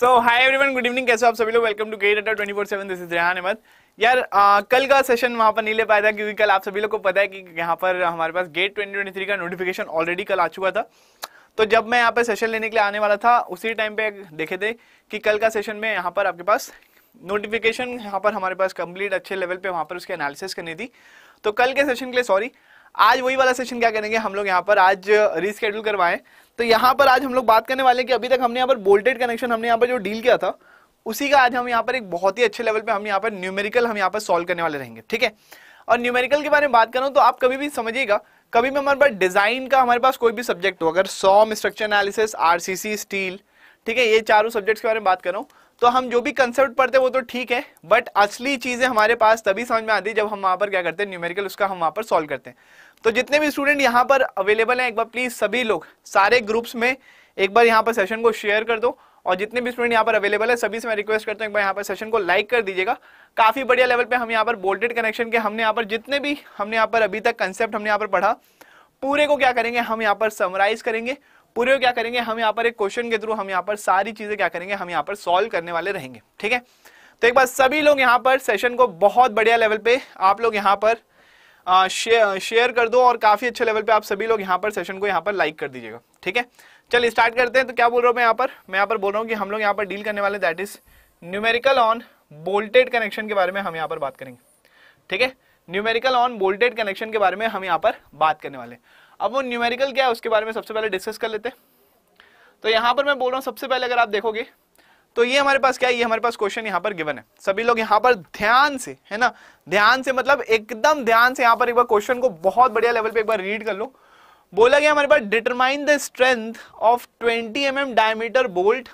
सो everyone good evening कैसे आप सभी लोग welcome to GATE Adda twenty four seven this is Rehan Ahmed यार आ, कल का सेशन वहाँ पर नहीं ले पाया था क्योंकि कल आप सभी लोग को पता है कि यहाँ पर हमारे पास गेट ट्वेंटी ट्वेंटी थ्री का नोटिफिकेशन ऑलरेडी कल आ चुका था तो जब मैं यहाँ पर सेशन लेने के लिए आने वाला था उसी टाइम पे देखे थे कि कल का सेशन में यहाँ पर आपके पास नोटिफिकेशन यहाँ पर हमारे पास कंप्लीट अच्छे लेवल पे वहाँ पर उसके एनालिसिस करनी थी तो कल के सेशन के लिए सॉरी आज वही वाला सेशन क्या करेंगे हम लोग यहाँ पर आज रिस्केड्यूल करवाए तो यहाँ पर आज हम लोग बात करने वाले हैं कि अभी तक हमने यहाँ पर बोल्टेड कनेक्शन हमने यहाँ पर जो डील किया था उसी का आज हम यहाँ पर एक बहुत ही अच्छे लेवल पे हम यहाँ पर न्यूमेरिकल हम यहाँ पर सॉल्व करने वाले रहेंगे ठीक है और न्यूमेरिकल के बारे में बात करूँ तो आप कभी भी समझिएगा कभी भी हमारे पास डिजाइन का हमारे पास कोई भी सब्जेक्ट हो अगर some structure analysis or steel ठीक है ये चारों सब्जेक्ट्स के बारे में बात करूँ तो हम जो भी कंसेप्ट पढ़ते हैं वो तो ठीक है बट असली चीज़ें हमारे पास तभी समझ में आती है जब हम वहां पर क्या करते हैं न्यूमेरिकल उसका हम वहां पर सॉल्व करते हैं तो जितने भी स्टूडेंट यहाँ पर अवेलेबल हैं एक बार प्लीज़ सभी लोग सारे ग्रुप्स में एक बार यहाँ पर सेशन को शेयर कर दो और जितने भी स्टूडेंट यहाँ पर अवेलेबल है सभी से मैं रिक्वेस्ट करता हूँ एक बार यहाँ पर सेशन को लाइक कर दीजिएगा काफ़ी बढ़िया लेवल पे हम यहाँ पर बोल्टेड कनेक्शन के हमने यहाँ पर जितने भी हमने यहाँ पर अभी तक कंसेप्ट हमने यहाँ पर पढ़ा पूरे को क्या करेंगे हम यहाँ पर समराइज करेंगे पूरे क्या करेंगे हम यहाँ पर एक क्वेश्चन के थ्रू हम यहाँ पर सारी चीजें क्या करेंगे हम यहाँ पर सॉल्व करने वाले रहेंगे ठीक है तो एक बार सभी लोग यहाँ पर सेशन को बहुत बढ़िया लेवल पे आप लोग यहाँ पर शेयर कर दो और काफी अच्छे लेवल पे आप सभी लोग यहाँ पर सेशन को यहाँ पर लाइक कर दीजिएगा ठीक है चल स्टार्ट करते हैं तो क्या बोल रहा हूँ मैं यहाँ पर मैं यहाँ पर बोल रहा हूँ कि हम लोग यहाँ पर डील करने वाले that is numerical on bolted connection के बारे में हम यहाँ पर बात करेंगे ठीक है न्यूमेरिकल ऑन बोल्टेड कनेक्शन के बारे में हम यहाँ पर बात करने वाले हैं अब वो न्यूमेरिकल क्या है उसके बारे में सबसे पहले डिस्कस कर लेते हैं तो यहाँ पर मैं बोल रहा हूँ सबसे पहले अगर आप देखोगे तो ये हमारे पास क्या है ये हमारे पास क्वेश्चन यहाँ पर गिवन है सभी लोग यहाँ पर ध्यान से है ना ध्यान से मतलब एकदम ध्यान से यहाँ पर एक बार क्वेश्चन को बहुत बढ़िया लेवल पे एक बार रीड कर लो बोला गया हमारे पास determine the strength of 20 M M diameter bolt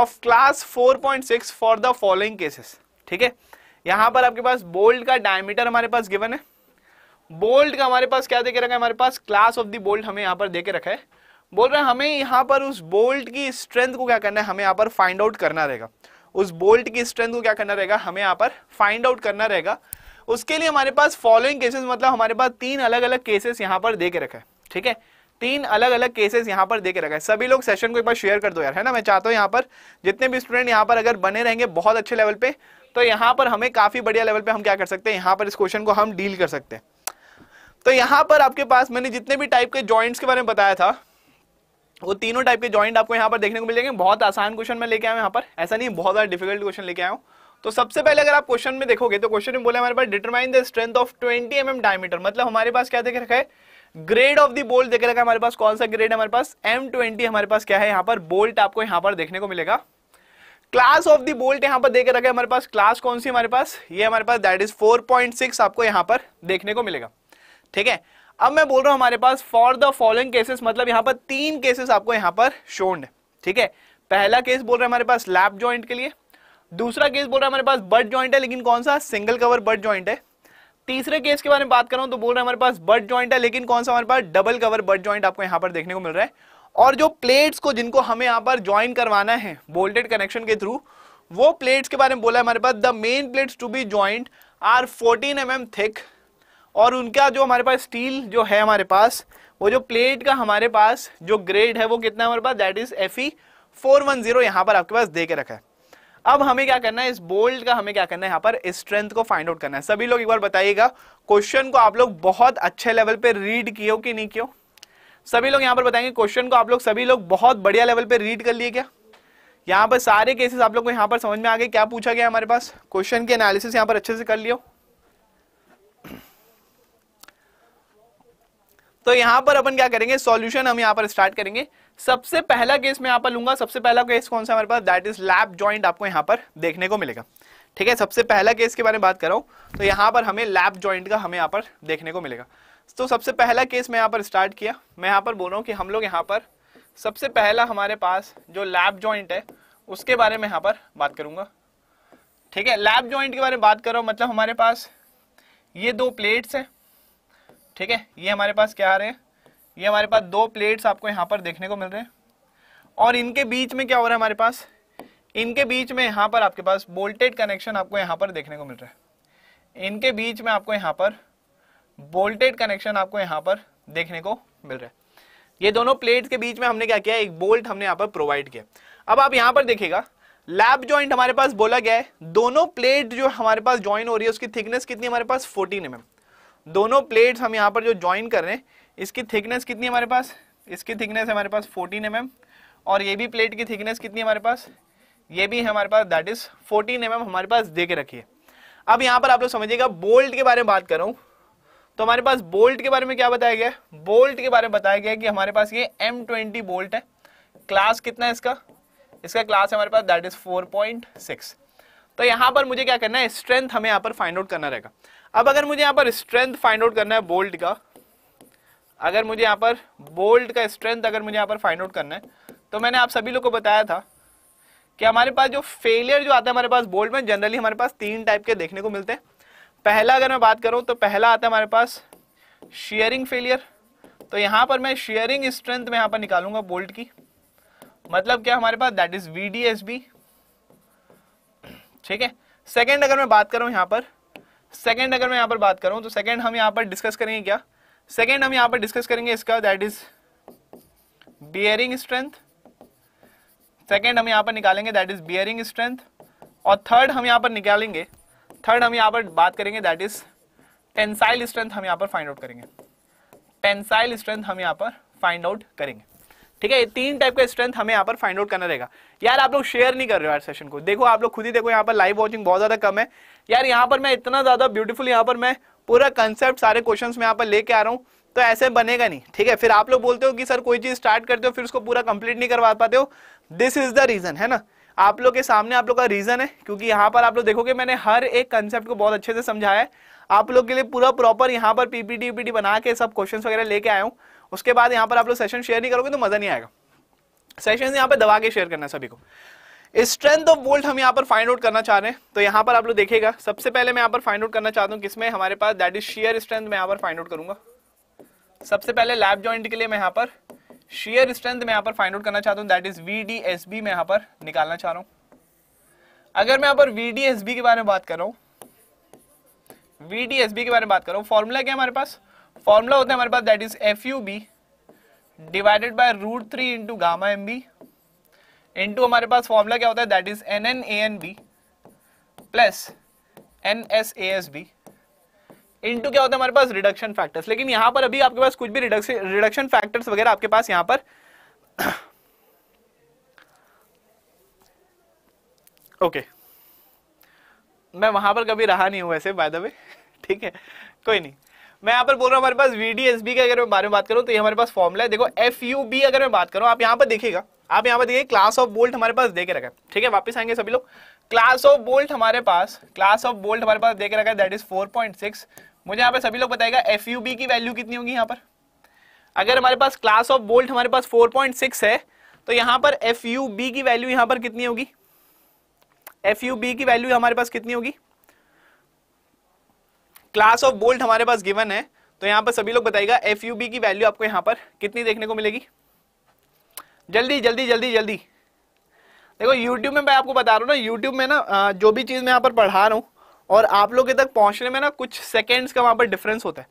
of class 4.6 for the following cases ठीक है यहाँ पर आपके पास बोल्ट का डायमीटर हमारे पास गिवन है बोल्ट का हमारे पास क्या देखे रखा है हमारे पास क्लास ऑफ दी बोल्ट हमें यहाँ पर देके रखा है बोल रहे हैं हमें यहाँ पर उस बोल्ट की स्ट्रेंथ को क्या करना है हमें यहाँ पर फाइंड आउट करना रहेगा उस बोल्ट की स्ट्रेंथ को क्या करना रहेगा हमें यहाँ पर फाइंड आउट करना रहेगा उसके लिए हमारे पास फॉलोइंग केसेस मतलब हमारे पास तीन अलग अलग केसेस यहाँ पर दे के रखा है ठीक है तीन अलग अलग केसेस यहाँ पर दे के रखा है सभी लोग सेशन को एक बार शेयर कर दो यार है ना मैं चाहता हूँ यहाँ पर जितने भी स्टूडेंट यहाँ पर अगर बने रहेंगे बहुत अच्छे लेवल पे तो यहाँ पर हमें काफ़ी बढ़िया लेवल पे हम क्या कर सकते हैं यहाँ पर इस क्वेश्चन को हम डील कर सकते हैं तो यहाँ पर आपके पास मैंने जितने भी टाइप के ज्वाइंट्स के बारे में बताया था वो तीनों टाइप के ज्वाइंट आपको यहां पर देखने को मिल जाएंगे बहुत आसान क्वेश्चन में लेके आया हूँ पर ऐसा नहीं बहुत ज़्यादा डिफिकल्ट क्वेश्चन लेके आया हूं तो सबसे पहले अगर आप क्वेश्चन में देखोगे तो क्वेश्चन में बोले हमारे पास determine the strength of 20 M diameter मतलब हमारे पास क्या देख रखा है ग्रेड ऑफ द बोल्ट देख रखा है हमारे पास कौन सा ग्रेड हमारे पास एम ट्वेंटी हमारे पास क्या है यहाँ पर बोल्ट आपको यहाँ पर देखने को मिलेगा क्लास ऑफ द बोल्ट यहाँ पर देख रखा है हमारे पास क्लास कौन सी हमारे पास ये हमारे पास दैट इज 4.6 आपको यहाँ पर देखने को मिलेगा ठीक है अब मैं बोल रहा हूं हमारे पास फॉर द फॉलोइंग केसेस मतलब यहां पर तीन केसेस आपको यहां पर शोन्ड ठीक है पहला केस बोल रहे हैं हमारे पास लैप ज्वाइंट के लिए दूसरा केस बोल रहा है हमारे पास बर्ड ज्वाइंट है लेकिन कौन सा सिंगल कवर बर्ड ज्वाइंट है तीसरे केस के बारे में बात करूं तो बोल रहे हैं हमारे पास बर्ड ज्वाइंट है लेकिन कौन सा हमारे पास डबल कवर बर्ड ज्वाइंट आपको यहां पर देखने को मिल रहा है और जो प्लेट्स को जिनको हमें यहाँ पर ज्वाइन करवाना है बोल्टेड कनेक्शन के थ्रू वो प्लेट्स के बारे में बोला है हमारे पास the main plates to be joint are 14 M mm thick और उनका जो हमारे पास स्टील जो है हमारे पास वो जो प्लेट का हमारे पास जो ग्रेड है वो कितना है हमारे पास that is F E four one zero यहाँ पर आपके पास दे के रखा है अब हमें क्या करना है इस बोल्ट का हमें क्या करना है यहाँ पर स्ट्रेंथ को फाइंड आउट करना है सभी लोग एक बार बताइएगा क्वेश्चन को आप लोग बहुत अच्छे लेवल पे रीड किए कि नहीं क्यों सभी लोग यहाँ पर बताएंगे क्वेश्चन को आप लोग सभी लोग बहुत बढ़िया लेवल पे रीड कर लिए क्या यहाँ पर सारे केसेस आप लोग को यहाँ पर समझ में आ गए क्या पूछा गया हमारे पास क्वेश्चन के एनालिसिस यहाँ पर अच्छे से कर लियो तो यहां पर अपन क्या करेंगे सॉल्यूशन हम यहाँ पर स्टार्ट करेंगे सबसे पहला केस मैं यहाँ पर लूंगा सबसे पहला केस कौन सा हमारे पास दैट इज लैब ज्वाइंट आपको यहां पर देखने को मिलेगा ठीक है सबसे पहला केस के बारे में बात कर रहा हूं तो यहां पर हमें लैब ज्वाइंट का हमें यहाँ पर देखने को मिलेगा तो सबसे पहला केस मैं यहाँ पर स्टार्ट किया मैं यहाँ पर बोल रहा हूँ कि हम लोग यहाँ पर सबसे पहला हमारे पास जो लैब ज्वाइंट है उसके बारे में यहाँ पर बात करूंगा ठीक है लैब ज्वाइंट के बारे में बात कर रहा हूं मतलब हमारे पास ये दो प्लेट्स हैं ठीक है ये हमारे पास क्या आ रहे हैं ये हमारे पास दो प्लेट्स आपको यहाँ पर देखने को मिल रहे हैं और इनके बीच में क्या हो रहा है हमारे पास इनके बीच में यहाँ पर आपके पास बोल्टेड कनेक्शन आपको यहाँ पर देखने को मिल रहा है इनके बीच में आपको यहाँ पर बोल्टेड कनेक्शन आपको यहाँ पर देखने को मिल रहा है ये दोनों प्लेट्स के बीच में हमने क्या किया एक बोल्ट हमने यहाँ पर प्रोवाइड किया अब आप यहाँ पर देखेगा लैब ज्वाइंट हमारे पास बोला गया है दोनों प्लेट जो हमारे पास ज्वाइन हो रही है उसकी थिकनेस कितनी हमारे पास 14 एम mm. दोनों प्लेट्स हम यहाँ पर जो ज्वाइन कर रहे हैं इसकी थिकनेस कितनी हमारे पास इसकी थिकनेस हमारे पास 14 एम mm और ये भी प्लेट की थिकनेस कितनी हमारे पास ये भी हमारे पास दैट इज 14 एम हमारे पास दे के रखिए अब यहाँ पर आप लोग समझिएगा बोल्ट के बारे में बात कर रहा हूँ तो हमारे पास बोल्ट के बारे में क्या बताया गया बोल्ट के बारे में बताया गया कि हमारे पास ये एम ट्वेंटी बोल्ट है क्लास कितना है इसका इसका क्लास हमारे पास that is four point six तो यहाँ पर मुझे क्या करना है स्ट्रेंथ हमें यहाँ पर फाइंड आउट करना रहेगा अब अगर मुझे यहाँ पर स्ट्रेंथ फाइंड आउट करना है बोल्ट का अगर मुझे यहाँ पर बोल्ट का स्ट्रेंथ अगर मुझे यहाँ पर फाइंड आउट करना है तो मैंने आप सभी लोग को बताया था कि हमारे पास जो फेलियर जो आता है हमारे पास बोल्ट में जनरली हमारे पास तीन टाइप के देखने को मिलते हैं पहला अगर मैं बात करूँ तो पहला आता है हमारे पास शेयरिंग फेलियर तो यहां पर मैं शेयरिंग स्ट्रेंथ में यहाँ पर निकालूंगा बोल्ट की मतलब क्या हमारे पास दैट इज वी ठीक है सेकेंड अगर मैं बात करूँ यहाँ पर सेकेंड अगर मैं यहाँ पर बात करूँ तो सेकेंड हम यहाँ पर डिस्कस करेंगे क्या सेकेंड हम यहाँ पर डिस्कस करेंगे इसका that is bearing strength second हम यहाँ पर निकालेंगे दैट इज बियरिंग स्ट्रेंथ और थर्ड हम यहाँ पर निकालेंगे थर्ड हम यहाँ पर बात करेंगे दैट इज टेंसाइल स्ट्रेंथ हम यहाँ पर फाइंड आउट करेंगे टेंसाइल स्ट्रेंथ हम यहाँ पर फाइंड आउट करेंगे ठीक है ये तीन टाइप का स्ट्रेंथ हमें यहाँ पर फाइंड आउट करना रहेगा यार आप लोग शेयर नहीं कर रहे हो यार सेशन को देखो आप लोग खुद ही देखो यहाँ पर लाइव वॉचिंग बहुत ज्यादा कम है यार यहाँ पर मैं इतना ज्यादा ब्यूटीफुल यहाँ पर मैं पूरा कंसेप्ट सारे क्वेश्चन में यहाँ पर लेके आ रहा हूँ तो ऐसे बनेगा नहीं ठीक है फिर आप लोग बोलते हो कि सर कोई चीज स्टार्ट करते हो फिर उसको पूरा कंप्लीट नहीं करवा पाते हो दिस इज द रीजन है ना आप लोग के सामने आप लोग का रीजन है क्योंकि यहाँ पर आप लोग देखोगे मैंने हर एक कंसेप्ट को बहुत अच्छे से समझाया है आप लोग के लिए पूरा प्रॉपर यहाँ पर पीपीटी पीपीटी बना के सब क्वेश्चन वगैरह लेके आया हूँ उसके बाद यहाँ पर आप लोग सेशन शेयर नहीं करोगे तो मजा नहीं आएगा सेशन यहाँ पर दबा के शेयर करना सभी को स्ट्रेंथ ऑफ वोल्ट हम यहाँ पर फाइंड आउट करना चाह रहे हैं तो यहाँ पर आप लोग देखेगा सबसे पहले मैं यहाँ पर फाइंड आउट करना चाहता हूँ किसमें हमारे पास दैट इज शेयर स्ट्रेंथ मैं यहाँ पर फाइंड आउट करूंगा सबसे पहले लैब जॉइंट के लिए मैं यहाँ पर शेयर स्ट्रेंथ मैं यहाँ पर फाइंड आउट करना चाहता हूँ that is V D S B मैं यहाँ पर निकालना चाह रहा हूँ अगर मैं यहाँ पर वी डी एस बी के बारे में बात कर रहा हूँ वी डी एस बी के बारे में बात कर रहा हूँ फॉर्मूला क्या है हमारे पास फॉर्मूला होता है हमारे पास that is F U B divided by root three into gamma M B into हमारे पास फॉर्मूला क्या होता है that is N N A N B plus N S A S B into क्या होता है हमारे पास रिडक्शन फैक्टर्स लेकिन यहां पर अभी आपके पास कुछ भी रिडक्शन फैक्टर्स वगैरह आपके पास यहां पर ओके okay. मैं वहां पर कभी रहा नहीं हूं वैसे बाय द वे ठीक है कोई नहीं मैं यहाँ पर बोल रहा हूँ हमारे पास वीडीएसबी के अगर मैं बारे में बात करूँ तो ये हमारे पास फॉर्मूला है देखो एफ यू बी अगर मैं बात करूँ आप यहाँ पर देखिएगा आप यहाँ पर देखिए क्लास ऑफ बोल्ट हमारे पास देख रखा है ठीक है वापस आएंगे सभी लोग क्लास ऑफ बोल्ट हमारे पास क्लास ऑफ बोल्ट हमारे पास देख रखा है that is four point six मुझे यहाँ पर सभी लोग बताएगा एफ यू बी की वैल्यू कितनी होगी यहाँ पर अगर हमारे पास क्लास ऑफ बोल्ट हमारे पास फोर पॉइंट सिक्स है तो यहाँ पर एफ यू बी की वैल्यू यहाँ पर कितनी होगी एफ यू बी की वैल्यू हमारे पास कितनी होगी क्लास ऑफ बोल्ट हमारे पास गिवन है तो यहां पर सभी लोग बताएगा एफ यू बी की वैल्यू आपको यहां पर कितनी देखने को मिलेगी जल्दी जल्दी जल्दी जल्दी देखो YouTube में मैं आपको बता रहा हूँ ना YouTube में ना जो भी चीज़ मैं यहाँ पर पढ़ा रहा हूँ और आप लोग के तक पहुँचने में ना कुछ सेकेंड्स का वहाँ पर डिफरेंस होता है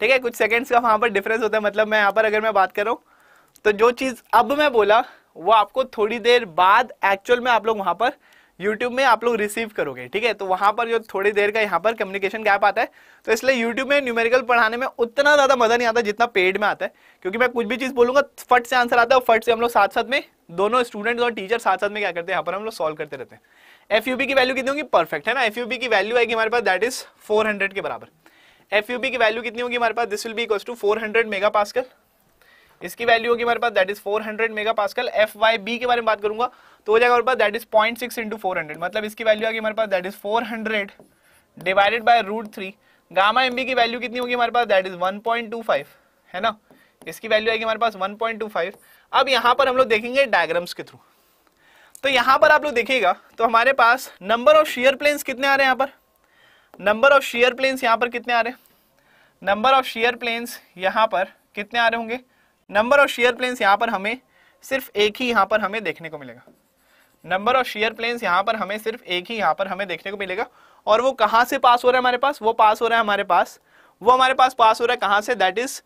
ठीक है कुछ सेकेंड्स का वहाँ पर डिफरेंस होता है मतलब मैं यहाँ पर अगर मैं बात कर रहा हूँ तो जो चीज़ अब मैं बोला वो आपको थोड़ी देर बाद एक्चुअल में आप लोग वहाँ पर यूट्यूब में आप लोग रिसीव करोगे ठीक है तो वहां पर जो थोड़ी देर का यहाँ पर कम्युनिकेशन गैप आता है तो इसलिए यूट्यूब में न्यूमेरिकल पढ़ाने में उतना ज़्यादा मज़ा नहीं आता जितना पेड में आता है क्योंकि मैं कुछ भी चीज़ बोलूंगा फट से आंसर आता है और फट से हम लोग साथ साथ में दोनों स्टूडेंट्स और टीचर साथ साथ में क्या करते हैं यहाँ पर हम लोग सॉल्व करते रहते हैं एफ की वैल्यू कितनी होगी परफेक्ट है ना एफ की वैल्यू आएगी हमारे पास दैट इज़ फोर के बराबर एफ की वैल्यू कितनी होगी हमारे पास this will be equal to four hundred mega इसकी वैल्यू होगी हमारे पास that is 400 hundred mega pascal F Y B के बारे में बात करूंगा तो हो जाएगा हमारे पास that is point six into four hundred मतलब इसकी वैल्यू आगे हमारे पास that is four hundred divided by root three gamma M की वैल्यू कितनी होगी हमारे पास that is one point two five है ना इसकी वैल्यू आएगी हमारे पास वन पॉइंट टू फाइव अब यहाँ पर हम लोग देखेंगे डायग्राम्स के थ्रू तो यहाँ पर आप लोग देखिएगा तो हमारे पास नंबर ऑफ शेयर प्लेन्स कितने आ रहे हैं यहाँ पर नंबर ऑफ शेयर प्लेन्स यहाँ पर कितने आ रहे हैं नंबर ऑफ शेयर प्लेन्स यहाँ पर कितने आ रहे होंगे नंबर ऑफ शेयर प्लेन्स यहाँ पर हमें सिर्फ एक ही यहाँ पर हमें देखने को मिलेगा नंबर ऑफ शेयर प्लेन्स यहाँ पर हमें सिर्फ एक ही यहाँ पर हमें देखने को मिलेगा और वो कहाँ से पास हो रहा है हमारे पास वो पास हो रहा है हमारे पास वो हमारे पास पास हो रहा है कहाँ से that is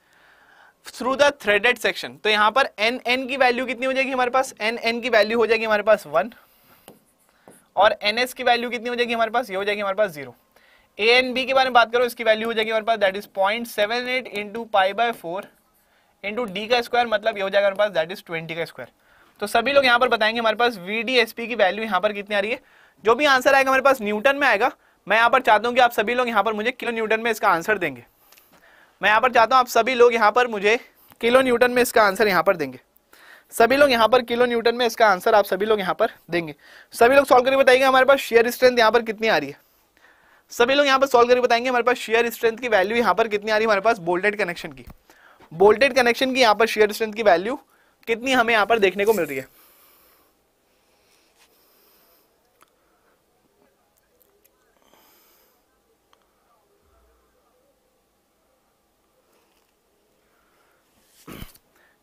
through the threaded section तो यहाँ पर एन एन की वैल्यू कितनी हो जाएगी हमारे पास एन एन की वैल्यू हो जाएगी हमारे पास वन और एन एस की वैल्यू कितनी हो जाएगी हमारे पास ये हो जाएगी हमारे पास जीरो ए एन बी के बारे में बात करो इसकी वैल्यू हो जाएगी हमारे पास that is point seven eight into pi by four into D का स्क्वायर मतलब ये हो जाएगा हमारे पास दैट इज ट्वेंटी का स्क्वायर तो सभी लोग यहाँ पर बताएंगे हमारे पास वी डी एस पी की वैल्यू यहाँ पर कितनी आ रही है जो भी आंसर आएगा हमारे पास न्यूटन में आएगा मैं यहाँ पर चाहता हूँ कि आप सभी लोग यहाँ पर मुझे किलो न्यूटन में इसका आंसर देंगे मैं यहाँ पर चाहता हूँ आप सभी लोग यहाँ पर मुझे किलो न्यूटन में इसका आंसर यहाँ पर देंगे सभी लोग यहाँ पर किलो न्यूटन में इसका आंसर आप सभी लोग यहाँ पर देंगे सभी लोग सॉल्व करके बताएंगे हमारे पास शेयर स्ट्रेंथ यहाँ पर कितनी आ रही है सभी लोग यहाँ पर सॉल्व करके बताएंगे हमारे पास शेयर स्ट्रेंथ की वैल्यू यहाँ पर कितनी आ रही है हमारे पास बोल्टेड कनेक्शन की बोल्टेड कनेक्शन की यहां पर शेयर स्ट्रेंथ की वैल्यू कितनी हमें यहां पर देखने को मिल रही है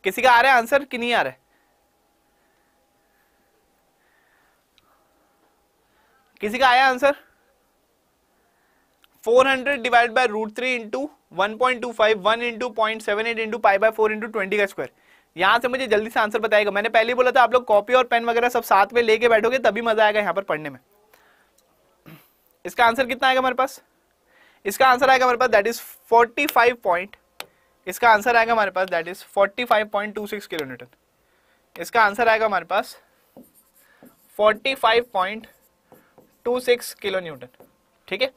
किसी का आ रहा है आंसर कि नहीं आ रहा है किसी का आया answer four hundred divide by root three into one point two five one into point seven eight into five by four into twenty का स्क्वायर यहाँ से मुझे जल्दी से आंसर बताएगा मैंने पहले बोला था आप लोग कॉपी और पेन वगैरह सब साथ में लेके बैठोगे तभी मजा आएगा यहाँ पर पढ़ने में इसका आंसर कितना आएगा हमारे पास इसका आंसर आएगा हमारे पास that is forty five point इसका आंसर आएगा हमारे पास that is forty five point two six kilometre इसका आंसर आएगा हमारे पास forty five point two six kilo newton ठीक है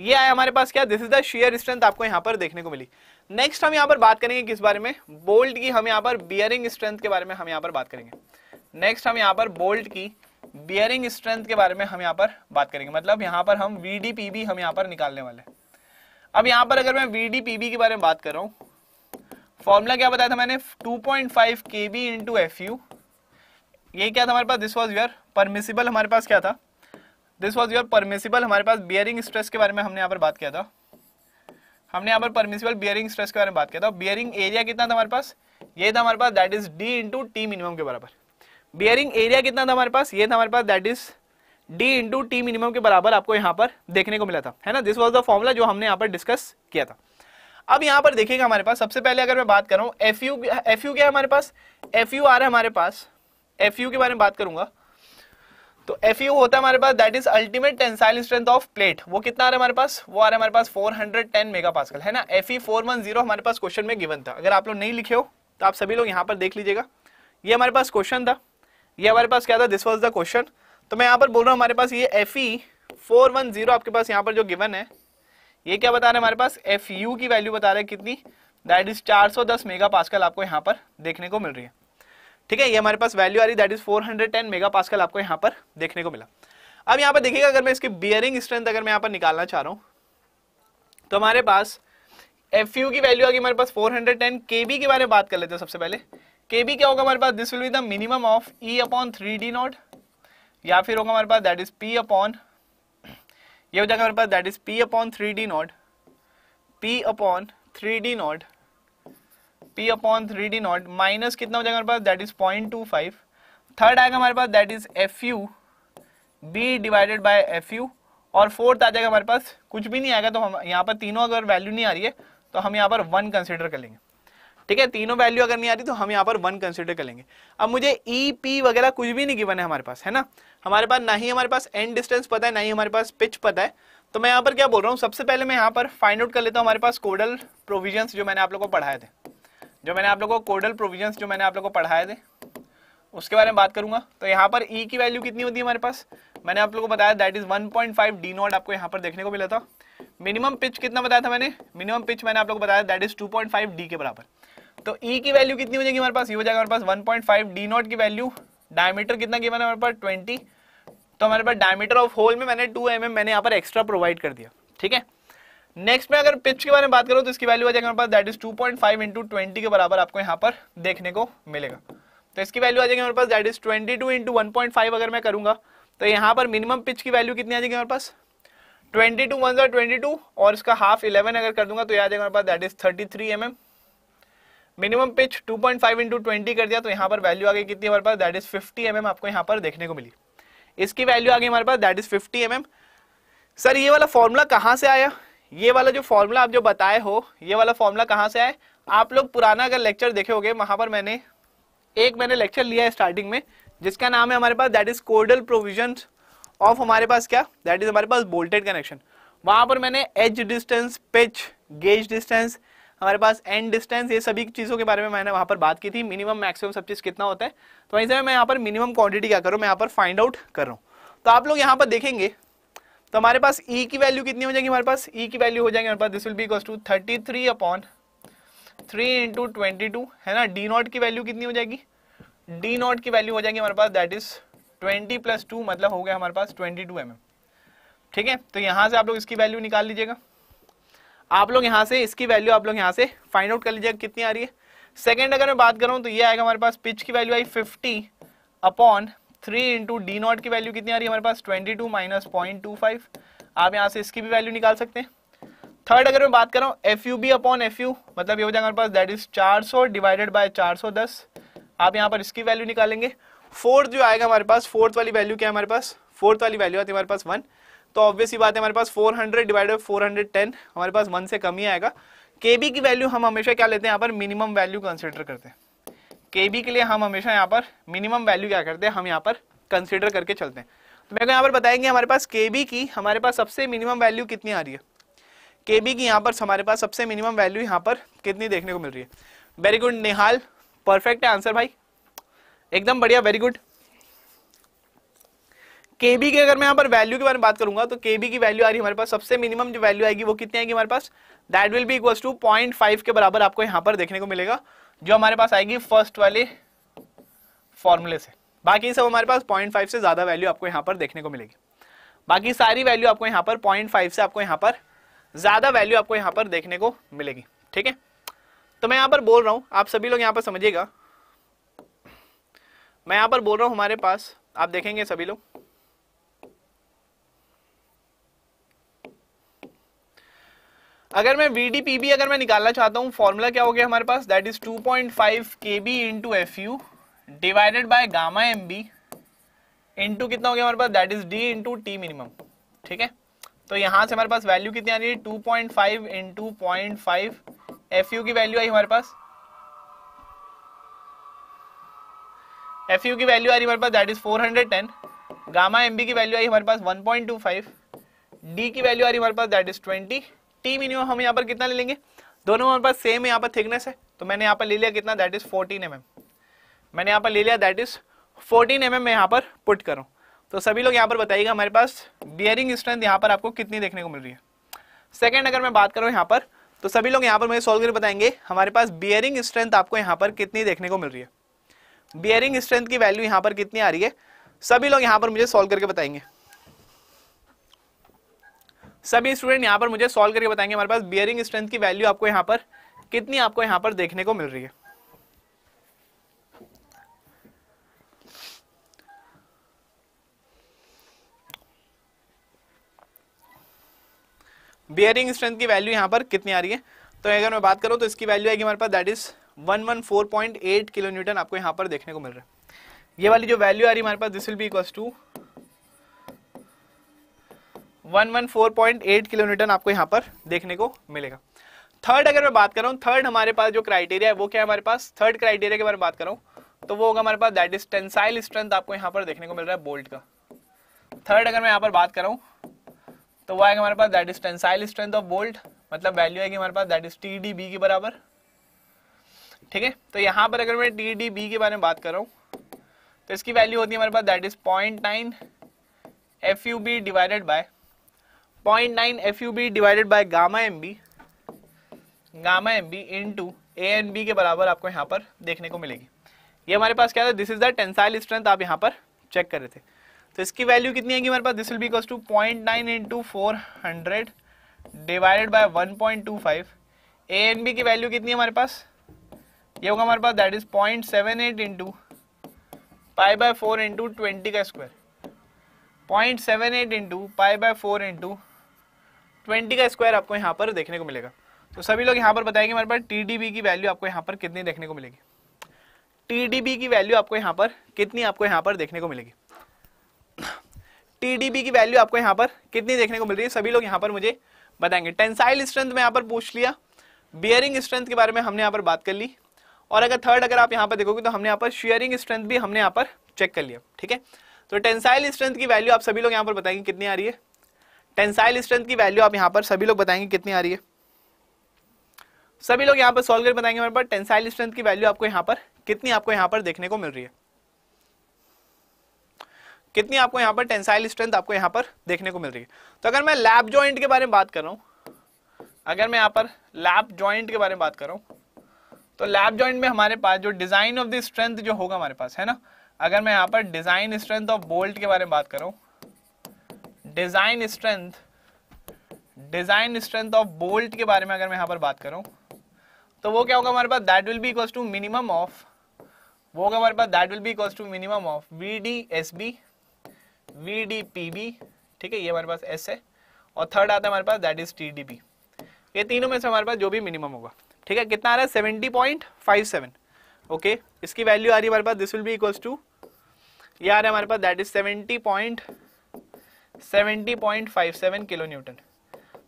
ये आया हमारे पास क्या this is the shear strength आपको यहाँ पर देखने को मिली नेक्स्ट हम यहाँ पर बात करेंगे किस बारे में बोल्ट की हम यहाँ पर बियरिंग स्ट्रेंथ के बारे में हम यहाँ पर बात करेंगे नेक्स्ट हम यहाँ पर बोल्ट की बियरिंग स्ट्रेंथ के बारे में हम यहाँ पर बात करेंगे मतलब यहाँ पर हम वी भी हम यहाँ पर निकालने वाले अब यहाँ पर अगर मैं वी के बारे में बात कर रहा हूँ फॉर्मूला क्या बताया था मैंने 2.5 point five K B into F U ये क्या था हमारे पास दिस वॉज यर परमिसिबल हमारे पास क्या था दिस वॉज योर परमिसिबल हमारे पास बियरिंग स्ट्रेस के बारे में हमने यहाँ पर बात किया था हमने यहाँ पर परमिसिबल बियरिंग स्ट्रेस के बारे में बात किया था बियरिंग एरिया कितना था हमारे पास ये था हमारे पास that is D into T minimum के बराबर बियरिंग एरिया कितना था हमारे पास ये था हमारे पास that is D into T minimum के बराबर आपको यहाँ पर देखने को मिला था है ना दिस वॉज द फॉर्मूला जो हमने यहाँ पर डिस्कस किया था अब यहाँ पर देखिएगा हमारे पास सबसे पहले अगर मैं बात करूँ एफ यू एफ यू क्या है हमारे पास एफ यू आर है हमारे पास एफ यू के बारे में बात करूंगा तो एफ यू e होता है हमारे पास that is ultimate tensile strength of plate वो कितना आ रहा है हमारे पास वो आ रहा है हमारे पास 410 मेगापास्कल है ना F E four one zero हमारे पास क्वेश्चन में गिवन था अगर आप लोग नहीं लिखे हो तो आप सभी लोग यहाँ पर देख लीजिएगा ये हमारे पास क्वेश्चन था ये हमारे पास क्या था दिस वॉज द क्वेश्चन तो मैं यहाँ पर बोल रहा हूँ हमारे पास ये F E four one zero आपके पास यहाँ पर जो गिवन है ये क्या बता रहे हैं हमारे पास एफ यू की वैल्यू बता रहे हैं कितनी दैट इज चार सौ दस मेगा पास्कल आपको यहाँ पर देखने को मिल रही है ठीक है ये हमारे पास वैल्यू आ रही दैट इज 410 मेगापास्कल आपको यहाँ पर देखने को मिला अब यहाँ पर देखिएगा अगर मैं इसकी बियरिंग स्ट्रेंथ अगर मैं यहाँ पर निकालना चाह रहा हूँ तो हमारे पास एफ की वैल्यू आ गई हमारे पास 410 हंड्रेड के बी के बारे में बात कर लेते हैं सबसे पहले के बी क्या होगा हमारे पास this will be the minimum of E upon three D naught या फिर होगा हमारे पास दैट इज पी अपॉन ये हो जाएगा हमारे पास that is P upon three D naught P upon three D naught P upon three D naught minus कितना हो जाएगा हमारे पास that is point two five third आएगा हमारे पास that is F U B divided by F you और fourth आ जाएगा हमारे पास कुछ भी नहीं आएगा तो हम यहाँ पर तीनों अगर वैल्यू नहीं आ रही है तो हम यहाँ पर वन कंसिडर कर लेंगे ठीक है तीनों वैल्यू अगर नहीं आ रही तो हम यहाँ पर वन कंसिडर कर लेंगे अब मुझे ई e, पी वगैरह कुछ भी नहीं गिवन है हमारे पास है ना हमारे पास ना ही हमारे पास एंड डिस्टेंस पता है ना ही हमारे पास पिच पता है तो मैं यहाँ पर क्या बोल रहा हूँ सबसे पहले मैं यहाँ पर फाइंड आउट कर लेता हूँ हमारे पास कोडल प्रोविजन जो मैंने आप लोग को पढ़ाए थे जो मैंने आप लोगों को कोडल प्रोविजंस जो मैंने आप लोगों को पढ़ाए थे उसके बारे में बात करूंगा तो यहाँ पर ई e की वैल्यू कितनी होती है हमारे पास मैंने आप लोगों को बताया दैट इज 1.5 डी नॉट आपको यहाँ पर देखने को मिला था मिनिमम पिच कितना बताया था मैंने मिनिमम पिच मैंने आप लोगों को बताया दैट इज फाइव डी के बराबर तो ई e की वैल्यू कितनी हो जाएगी हमारे पास ये हो जाएगा हमारे पास वन फाइव डी नॉट की वैल्यू डायमीटर कितना गिवन है हमारे पास ट्वेंटी तो हमारे पास डायमीटर ऑफ होल में मैंने टू एम mm मैंने यहाँ पर एक्स्ट्रा प्रोवाइड कर दिया ठीक है नेक्स्ट में अगर पिच के बारे में बात करो तो इसकी वैल्यू आ जाएगी हमारे पास that is 2.5 point five into twenty के बराबर आपको यहाँ पर देखने को मिलेगा तो इसकी वैल्यू आ जाएगी हमारे पास that is 22 two into one अगर मैं करूंगा तो यहाँ पर मिनिमम पिच की वैल्यू कितनी आ जाएगी हमारे पास twenty two one twenty two और इसका हाफ इलेवन अगर कर दूंगा तो यहाँ आ जाएगा हमारे पास that is thirty three M M minimum pitch two point five into twenty कर दिया तो यहाँ पर वैल्यू आ गई कितनी हमारे पास that is fifty M mm आपको यहाँ पर देखने को मिली इसकी वैल्यू आ गई हमारे पास that is fifty M mm. Sir ये वाला फॉर्मूला कहाँ से आया ये वाला जो फॉर्मूला आप जो बताए हो ये वाला फॉर्मूला कहाँ से आए आप लोग पुराना अगर लेक्चर देखे होगे वहां पर मैंने एक मैंने लेक्चर लिया है स्टार्टिंग में जिसका नाम है हमारे पास that is codal provision of हमारे पास क्या दैट इज हमारे पास बोल्टेड कनेक्शन वहां पर मैंने edge distance pitch gauge distance हमारे पास एंड डिस्टेंस ये सभी चीज़ों के बारे में मैंने वहाँ पर बात की थी मिनिमम मैक्सिमम सब चीज़ कितना होता है तो वहीं से मैं यहाँ पर मिनिमम क्वांटिटी क्या करूँ मैं यहाँ पर फाइंड आउट कर रहा हूँ तो आप लोग यहाँ पर देखेंगे तो हमारे पास e की वैल्यू कितनी हो जाएगी हमारे पास e की वैल्यू हो जाएगी हमारे पास this will be equal to 33 three upon three into twenty है ना d नॉट की वैल्यू कितनी हो जाएगी d नॉट की वैल्यू हो जाएगी हमारे पास दैट इज 20 प्लस टू मतलब हो गया हमारे पास 22 टू एम ठीक है तो यहां से आप लोग इसकी वैल्यू निकाल लीजिएगा आप लोग यहां से इसकी वैल्यू आप लोग यहां से फाइंड आउट कर लीजिएगा कितनी आ रही है सेकेंड अगर मैं बात करूँ तो ये आएगा हमारे पास पिच की वैल्यू आई fifty upon three into D naught की वैल्यू कितनी आ रही है हमारे पास twenty two minus point two five आप यहाँ से इसकी भी वैल्यू निकाल सकते हैं थर्ड अगर मैं बात कर रहा हूँ F U B upon F U मतलब ये हो जाएगा हमारे पास दैट इज चार सौ डिवाइडेड बाई चार सौ दस आप यहाँ पर इसकी वैल्यू निकालेंगे फोर्थ जो आएगा हमारे पास फोर्थ वाली वैल्यू क्या है हमारे पास फोर्थ वाली वैल्यू आती है हमारे पास वन तो ऑब्वियसली बात है हमारे पास four hundred divided four hundred ten हमारे पास वन से कम ही आएगा के बी की वैल्यू हम हमेशा क्या लेते हैं यहाँ पर मिनिमम वैल्यू कंसिडर करते हैं के बी के लिए हम हमेशा यहाँ पर मिनिमम वैल्यू क्या करते हैं हम यहाँ पर कंसिडर करके चलते हैं तो मेरे को यहाँ पर बताएंगे हमारे पास के बी की हमारे पास सबसे मिनिमम वैल्यू कितनी आ रही है के बी की यहाँ पर हमारे पास सबसे मिनिमम वैल्यू यहाँ पर कितनी देखने को मिल रही है very good Nihal perfect answer भाई एकदम बढ़िया वेरी गुड के बी की अगर मैं यहाँ पर वैल्यू के बारे में बात करूंगा तो के बी की वैल्यू आ रही है हमारे पास सबसे मिनिमम जो वैल्यू आएगी वो कितनी आएगी हमारे पास that will be equal to point five के बराबर आपको यहाँ पर देखने को मिलेगा जो हमारे पास आएगी फर्स्ट वाले फॉर्मूले से बाकी सब हमारे पास 0.5 से ज़्यादा वैल्यू आपको यहां पर देखने को मिलेगी बाकी सारी वैल्यू आपको यहां पर 0.5 से आपको यहां पर ज़्यादा वैल्यू आपको यहां पर देखने को मिलेगी ठीक है तो मैं यहां पर बोल रहा हूँ आप सभी लोग यहां पर समझिएगा मैं यहां पर बोल रहा हूं हमारे पास आप देखेंगे सभी लोग अगर मैं वी डी पी बी अगर मैं निकालना चाहता हूँ फॉर्मूला क्या हो गया हमारे पास that is 2.5 point five K B into F U divided by gamma M B into कितना हो गया हमारे पास that is D into T minimum ठीक है तो यहाँ से हमारे पास वैल्यू कितनी आ रही है two point five into point five F U की वैल्यू आई हमारे पास एफ यू की वैल्यू आ रही हमारे पास that is four hundred ten gamma M B की वैल्यू आई हमारे पास one point two five D की वैल्यू आ रही हमारे पास that is twenty T minimum हम यहाँ पर कितना ले लेंगे दोनों हमारे पास सेम यहाँ पर थिकनेस है तो मैंने यहाँ पर ले लिया कितना दैट इज फोर्टीन एम मैंने यहाँ पर ले लिया दैट इज फोर्टीन एम मैं यहाँ पर पुट करूँ तो सभी लोग यहाँ पर बताइएगा हमारे पास बियरिंग स्ट्रेंथ यहाँ पर आपको कितनी देखने को मिल रही है सेकेंड अगर मैं बात करूँ यहाँ पर तो सभी लोग यहाँ पर मुझे सॉल्व करके बताएंगे हमारे पास बियरिंग स्ट्रेंथ आपको यहाँ पर कितनी देखने को मिल रही है बियरिंग स्ट्रेंथ की वैल्यू यहाँ पर कितनी आ रही है सभी लोग यहाँ पर मुझे सॉल्व करके बताएंगे सभी स्टूडेंट यहाँ पर मुझे सॉल्व करके बताएंगे हमारे पास बियरिंग स्ट्रेंथ की वैल्यू आपको यहाँ पर कितनी आपको यहाँ पर देखने को मिल रही है बियरिंग स्ट्रेंथ की वैल्यू यहाँ पर कितनी आ रही है तो अगर मैं बात करूँ तो इसकी वैल्यू आएगी हमारे पास दैट इज 114.8 किलो न्यूटन आपको यहाँ पर देखने को मिल रहा है ये वाली जो वैल्यू आ रही है हमारे पास this will be equal to 114.8 kilometre आपको यहां पर देखने को मिलेगा थर्ड अगर मैं बात कर रहा थर्ड हमारे पास जो क्राइटेरिया है वो क्या है हमारे पास थर्ड क्राइटेरिया के बारे में बात कर रहा तो वो होगा हमारे पास दैट इज टेंसाइल स्ट्रेंथ आपको यहाँ पर देखने को मिल रहा है बोल्ट का थर्ड अगर मैं यहाँ पर बात कर रहा तो वो आएगा हमारे पास that is tensile strength of bolt मतलब वैल्यू आएगी हमारे पास that is T D B के बराबर ठीक है तो यहाँ पर अगर मैं टी डी बी के बारे में बात कर रहा तो इसकी वैल्यू होती है हमारे पास that is point nine F U B divided by point nine F U B divided by gamma M B gamma M B into A N B के बराबर आपको यहाँ पर देखने को मिलेगी ये हमारे पास क्या था this is the tensile strength आप यहाँ पर चेक कर रहे थे तो इसकी वैल्यू कितनी आएगी हमारे पास this will be cos two point nine two four hundred divided by one point two five A N B की वैल्यू कितनी है हमारे पास ये होगा हमारे पास that is point seven eight into pi by four into twenty का square point seven eight into pi by four into twenty का स्क्वायर आपको यहाँ पर देखने को मिलेगा तो सभी लोग यहाँ पर बताएंगे हमारे पास टी की वैल्यू आपको यहाँ पर कितनी देखने को मिलेगी टी की वैल्यू आपको यहाँ पर कितनी आपको यहाँ पर देखने को मिलेगी टी की वैल्यू आपको यहाँ पर कितनी देखने को मिल रही है सभी लोग यहाँ पर मुझे बताएंगे टेंसाइल स्ट्रेंथ में यहाँ पर पूछ लिया बियरिंग स्ट्रेंथ के बारे में हमने यहाँ पर बात कर ली और अगर थर्ड अगर आप यहाँ पर देखोगे तो हमने यहाँ पर शेयरिंग स्ट्रेंथ भी हमने यहाँ पर चेक कर लिया ठीक है तो टेंसाइल स्ट्रेंथ की वैल्यू आप सभी लोग यहाँ पर बताएंगे कितनी आ रही है टेंसाइल स्ट्रेंथ की वैल्यू आप यहाँ पर सभी लोग बताएंगे कितनी आ रही है सभी लोग यहाँ पर सॉल्व कर बताएंगे हमारे पास टेंसाइल स्ट्रेंथ की वैल्यू आपको यहाँ पर कितनी आपको यहाँ पर देखने को मिल रही है कितनी आपको यहाँ पर टेंसाइल स्ट्रेंथ आपको यहाँ पर देखने को मिल रही है तो अगर मैं लैप ज्वाइंट के बारे में बात कर रहा हूँ अगर मैं यहाँ पर लैप ज्वाइंट के बारे में बात कर रहा हूँ तो लैप ज्वाइंट में हमारे पास जो डिजाइन ऑफ द स्ट्रेंथ जो होगा हमारे पास है ना अगर मैं यहाँ पर डिजाइन स्ट्रेंथ ऑफ बोल्ट के बारे में बात कर रहा हूँ design strength design strength of bolt के बारे में अगर मैं यहां पर बात करूं तो वो क्या होगा हमारे पास that will be equal to minimum of वो होगा हमारे पास that will be equal to minimum of V D S B V D P B ठीक है ये हमारे पास एस है और थर्ड आता है हमारे पास that is T D B ये तीनों में से हमारे पास जो भी मिनिमम होगा ठीक है कितना आ रहा है seventy point five seven okay इसकी वैल्यू आ रही है हमारे पास this will be equal to ये आ रहा है हमारे पास that is seventy point 70.57 kilo newton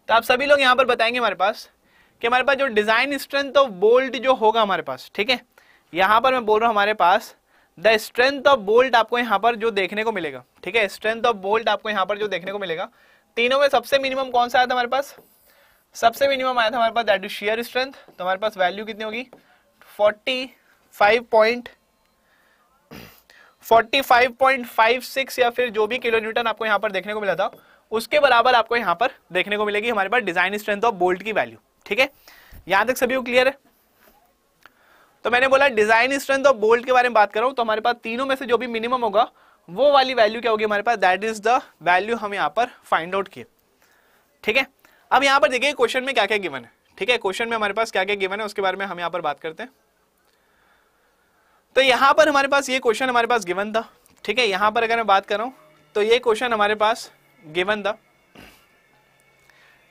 तो आप सभी लोग यहाँ पर बताएंगे हमारे पास कि हमारे पास जो डिज़ाइन स्ट्रेंथ ऑफ बोल्ट जो होगा हमारे पास ठीक है यहाँ पर मैं बोल रहा हूँ हमारे पास द स्ट्रेंथ ऑफ बोल्ट आपको यहाँ पर जो देखने को मिलेगा ठीक है स्ट्रेंथ ऑफ बोल्ट आपको यहाँ पर जो देखने को मिलेगा तीनों में सबसे मिनिमम कौन सा आया था हमारे पास सबसे मिनिमम आया था हमारे पास दैट इज शेयर स्ट्रेंथ तो हमारे पास वैल्यू कितनी होगी फोर्टी फाइव पॉइंट 45.56 या फिर जो भी किलो न्यूटन आपको यहाँ पर देखने को मिला था उसके बराबर आपको यहाँ पर देखने को मिलेगी हमारे पास डिजाइन स्ट्रेंथ ऑफ बोल्ट की वैल्यू ठीक है यहां तक सभी को क्लियर है तो मैंने बोला डिजाइन स्ट्रेंथ ऑफ बोल्ट के बारे में बात कर रहा हूं तो हमारे पास तीनों में से जो भी मिनिमम होगा वो वाली वैल्यू क्या होगी हमारे पास दैट इज द वैल्यू हम यहाँ पर फाइंड आउट किए ठीक है अब यहाँ पर देखिए क्वेश्चन में क्या क्या गिवन है ठीक है क्वेश्चन में हमारे पास क्या क्या गिवन है उसके बारे में हम यहाँ पर बात करते हैं तो यहाँ पर हमारे पास ये क्वेश्चन हमारे पास गिवन था ठीक है यहां पर अगर मैं बात करूँ तो ये क्वेश्चन हमारे पास गिवन था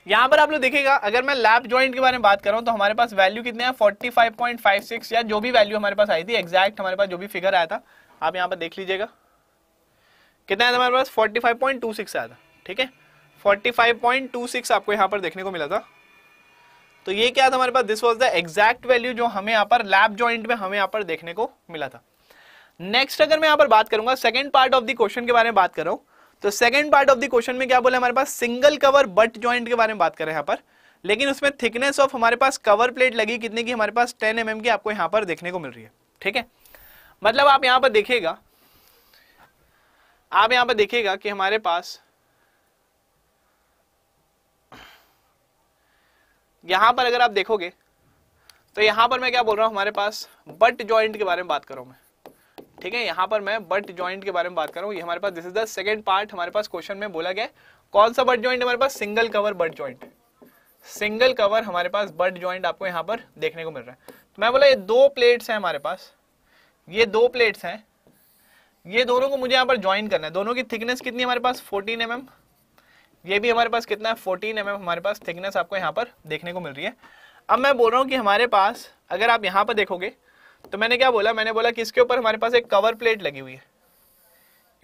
यहाँ पर आप लोग देखेगा अगर मैं लैब ज्वाइंट के बारे में बात करूँ तो हमारे पास वैल्यू कितने हैं 45.56 या जो भी वैल्यू हमारे पास आई थी एग्जैक्ट हमारे पास जो भी फिगर आया था आप यहाँ पर देख लीजिएगा कितना था हमारे पास 45.26 आया था ठीक है 45.26 आपको यहाँ पर देखने को मिला था तो ये क्या था हमारे पास this was the exact value जो हमें यहाँ पर लैब ज्वाइंट में हमें यहाँ पर देखने को मिला था नेक्स्ट अगर मैं यहाँ पर बात करूंगा second part of the question के बारे में बात कर रहा हूं तो second part of the question में क्या बोले हमारे पास सिंगल कवर बट ज्वाइंट के बारे में बात कर रहे हैं यहाँ पर लेकिन उसमें थिकनेस ऑफ हमारे पास कवर प्लेट लगी कितने की हमारे पास टेन एम mm की आपको यहाँ पर देखने को मिल रही है ठीक है मतलब आप यहाँ पर देखेगा आप यहाँ पर देखेगा कि हमारे पास यहां पर अगर आप देखोगे तो यहां पर मैं क्या बोल रहा हूं हमारे पास बट ज्वाइंट के बारे में बात करूं मैं ठीक है यहां पर मैं बट ज्वाइंट के बारे में बात कर रहा हूं ये हमारे पास this is the second part हमारे पास क्वेश्चन में बोला गया कौन सा बट ज्वाइंट हमारे पास single cover but joint single cover हमारे पास बट ज्वाइंट आपको यहाँ पर देखने को मिल रहा है तो मैं बोला ये दो प्लेट्स हैं हमारे पास ये दो प्लेट्स हैं ये दोनों को मुझे यहाँ पर ज्वाइन करना है दोनों की थिकनेस कितनी हमारे पास फोर्टीन एम mm, ये भी हमारे पास कितना है फोर्टीन एम mm हमारे पास थिकनेस आपको यहाँ पर देखने को मिल रही है अब मैं बोल रहा हूँ कि हमारे पास अगर आप यहाँ पर देखोगे तो मैंने क्या बोला मैंने बोला कि इसके ऊपर हमारे पास एक कवर प्लेट लगी हुई है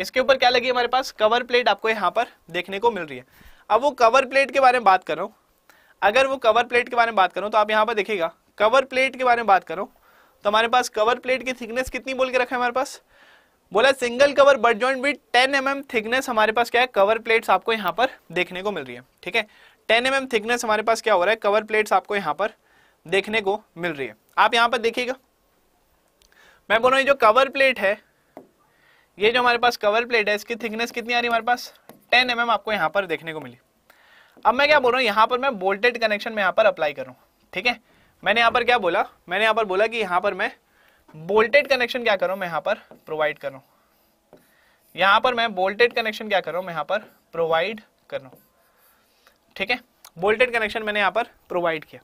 इसके ऊपर क्या लगी हमारे पास कवर प्लेट आपको यहाँ पर देखने को मिल रही है अब वो कवर प्लेट के बारे में बात कर रहा हूँ अगर वो कवर प्लेट के बारे में बात करूँ तो आप यहाँ पर देखिएगा कवर प्लेट के बारे में बात करो तो हमारे पास कवर प्लेट की थिकनेस कितनी बोल के रखा है हमारे पास बोला single cover butt joint with ten M mm thickness हमारे पास क्या है कवर प्लेट्स आपको यहाँ पर देखने को मिल रही है ठीक है टेन एम mm थिकनेस हमारे पास क्या हो रहा है कवर प्लेट्स आपको यहाँ पर देखने को मिल रही है आप यहाँ पर देखिएगा मैं बोल रहा हूँ जो कवर प्लेट है ये जो हमारे पास कवर प्लेट है इसकी थिकनेस कितनी आ रही है हमारे पास टेन एम mm आपको यहाँ पर देखने को मिली अब मैं क्या बोल रहा हूँ यहाँ पर मैं वोल्टेड कनेक्शन में यहाँ पर अप्लाई कर रहा हूँ ठीक है मैंने यहाँ पर क्या बोला मैंने यहाँ पर बोला कि यहाँ पर मैं बोल्टेड कनेक्शन क्या करो मैं यहां पर प्रोवाइड करूँ यहां पर मैं बोल्टेड कनेक्शन क्या करूँ मैं यहां पर प्रोवाइड करूँ ठीक है बोल्टेड कनेक्शन मैंने यहां पर प्रोवाइड किया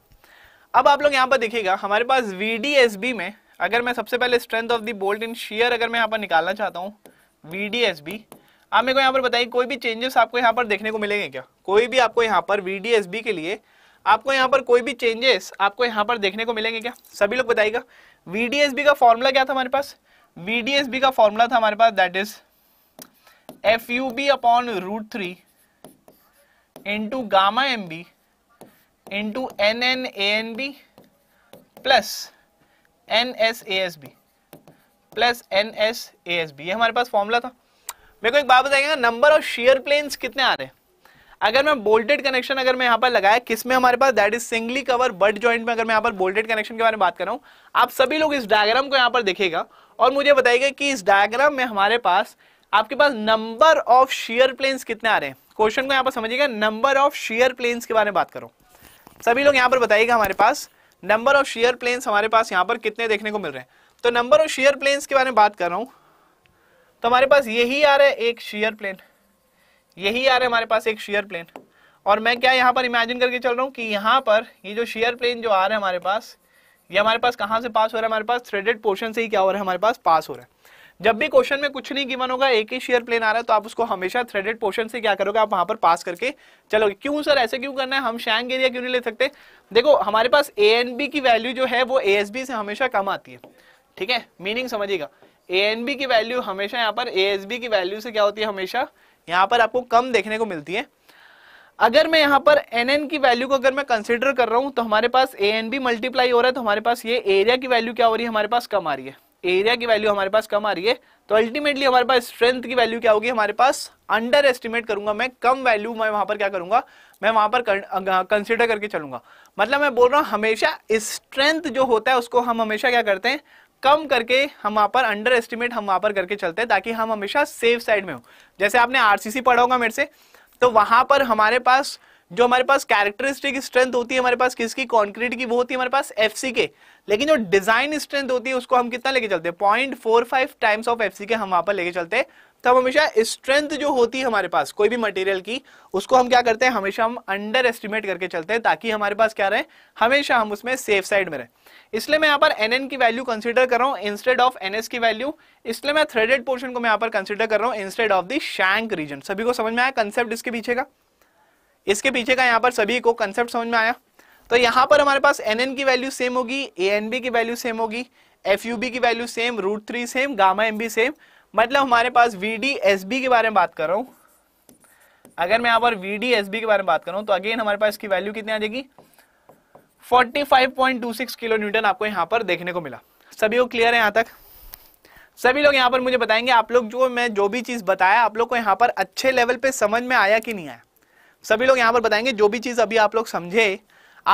अब आप लोग यहां पर देखिएगा हमारे पास वीडीएसबी में अगर मैं सबसे पहले strength of the bolt in shear अगर मैं यहां पर निकालना चाहता हूं वीडीएसबी आप मेरे को यहां पर बताइए कोई भी चेंजेस आपको यहां पर देखने को मिलेंगे क्या कोई भी आपको यहां पर वीडीएसबी के लिए आपको यहाँ पर कोई भी चेंजेस आपको यहाँ पर देखने को मिलेंगे क्या सभी लोग बताइएगा वी का फॉर्मूला क्या था हमारे पास वी का फॉर्मूला था हमारे पास that is F U B upon root three into gamma M B into N N A N B plus N S A S B plus N S A S B ये हमारे पास formula था मेरे को एक बात बताइएगा number of shear planes कितने आ रहे हैं अगर मैं बोल्टेड कनेक्शन अगर मैं यहाँ पर लगाया किस में हमारे पास that is singly cover but joint में अगर मैं यहाँ पर बोल्टेड कनेक्शन के बारे में बात कर रहा हूँ आप सभी लोग इस डायग्राम को यहाँ पर देखेगा और मुझे बताइएगा कि इस डायग्राम में हमारे पास आपके पास नंबर ऑफ शेयर प्लेन्स कितने आ रहे हैं क्वेश्चन को यहाँ पर समझिएगा नंबर ऑफ शेयर प्लेन्स के बारे में बात करो सभी लोग यहाँ पर बताइएगा हमारे पास नंबर ऑफ शेयर प्लेन्स हमारे पास यहाँ पर कितने देखने को मिल रहे हैं तो नंबर ऑफ शेयर प्लेन्स के बारे में बात कर रहा हूँ तो हमारे पास यही आ रहा है एक शेयर प्लेन यही आ रहा है हमारे पास एक शेयर प्लेन और मैं क्या यहाँ पर इमेजिन करके चल रहा हूँ कि यहाँ पर ये जो शेयर प्लेन जो आ रहा है हमारे पास ये हमारे पास कहाँ से पास हो रहा है हमारे पास थ्रेडेड पोर्शन से ही क्या हो रहा है हमारे पास पास हो रहा है जब भी क्वेश्चन में कुछ नहीं गिवन होगा एक ही शेयर प्लेन आ रहा है तो आप उसको हमेशा थ्रेडेड पोर्शन से क्या करोगे आप वहां पर पास करके चलोगे क्यों सर ऐसे क्यों करना है हम शैंग एरिया क्यों नहीं ले सकते देखो हमारे पास ए एन बी की वैल्यू जो है वो ए एस बी से हमेशा कम आती है ठीक है मीनिंग समझिएगा ए एन बी की वैल्यू हमेशा यहाँ पर ए एस बी की वैल्यू से क्या होती है हमेशा यहाँ पर आपको कम देखने को मिलती है अगर मैं यहाँ पर एन एन की वैल्यू को अगर मैं कंसिडर कर रहा हूँ तो हमारे पास ए एन भी मल्टीप्लाई हो रहा है तो हमारे पास ये एरिया की वैल्यू क्या हो रही है हमारे पास कम आ रही है एरिया की वैल्यू हमारे पास कम आ रही है तो अल्टीमेटली हमारे पास स्ट्रेंथ की वैल्यू क्या होगी हमारे पास अंडर एस्टिमेट करूंगा मैं कम वैल्यू मैं वहां पर क्या करूंगा मैं वहां पर कंसिडर करके चलूंगा मतलब मैं बोल रहा हूँ हमेशा स्ट्रेंथ जो होता है उसको हम हमेशा क्या करते हैं कम करके हम वहाँ पर अंडर एस्टिमेट हम वहाँ पर करके चलते हैं ताकि हम हमेशा सेफ साइड में हो जैसे आपने आरसीसी पढ़ा होगा मेरे से तो वहाँ पर हमारे पास जो हमारे पास कैरेक्टरिस्टिक स्ट्रेंथ होती है हमारे पास किसकी कॉन्क्रीट की वो होती है हमारे पास एफ के लेकिन जो डिजाइन स्ट्रेंथ होती है उसको हम कितना लेके चलते हैं point four five times of F के हम वहां पर लेके चलते हैं तो हम हमेशा स्ट्रेंथ जो होती है हमारे पास कोई भी मटेरियल की उसको हम क्या करते हैं हमेशा हम अंडर एस्टिमेट करके चलते हैं ताकि हमारे पास क्या रहे हमेशा हम उसमें सेफ साइड में रहे इसलिए मैं यहाँ पर एन की वैल्यू कंसिडर कर रहा हूँ इंस्टेड ऑफ एन की वैल्यू इसलिए मैं थ्रेडेड पोर्शन को मैं यहाँ पर कंसिडर कर रहा हूँ instead of the shank region सभी को समझ में आया कंसेप्ट इसके पीछे का इसके पीछे का यहाँ पर सभी को कंसेप्ट समझ में आया तो यहाँ पर हमारे पास एन की वैल्यू सेम होगी ए की वैल्यू सेम होगी एफ की value same root three same gamma M same मतलब हमारे पास वी डी एस बी के बारे में बात कर रहा हूं अगर मैं यहाँ पर वी डी एस बी के बारे में बात कर रहा हूं तो अगेन हमारे पास इसकी वैल्यू कितनी आ जाएगी 45.26 किलो न्यूटन आपको यहाँ पर देखने को मिला सभी लोग क्लियर है यहाँ तक सभी लोग यहाँ पर मुझे बताएंगे आप लोग जो मैं जो भी चीज़ बताया आप लोग को यहाँ पर अच्छे लेवल पे समझ में आया कि नहीं आया सभी लोग यहाँ पर बताएंगे जो भी चीज़ अभी आप लोग समझे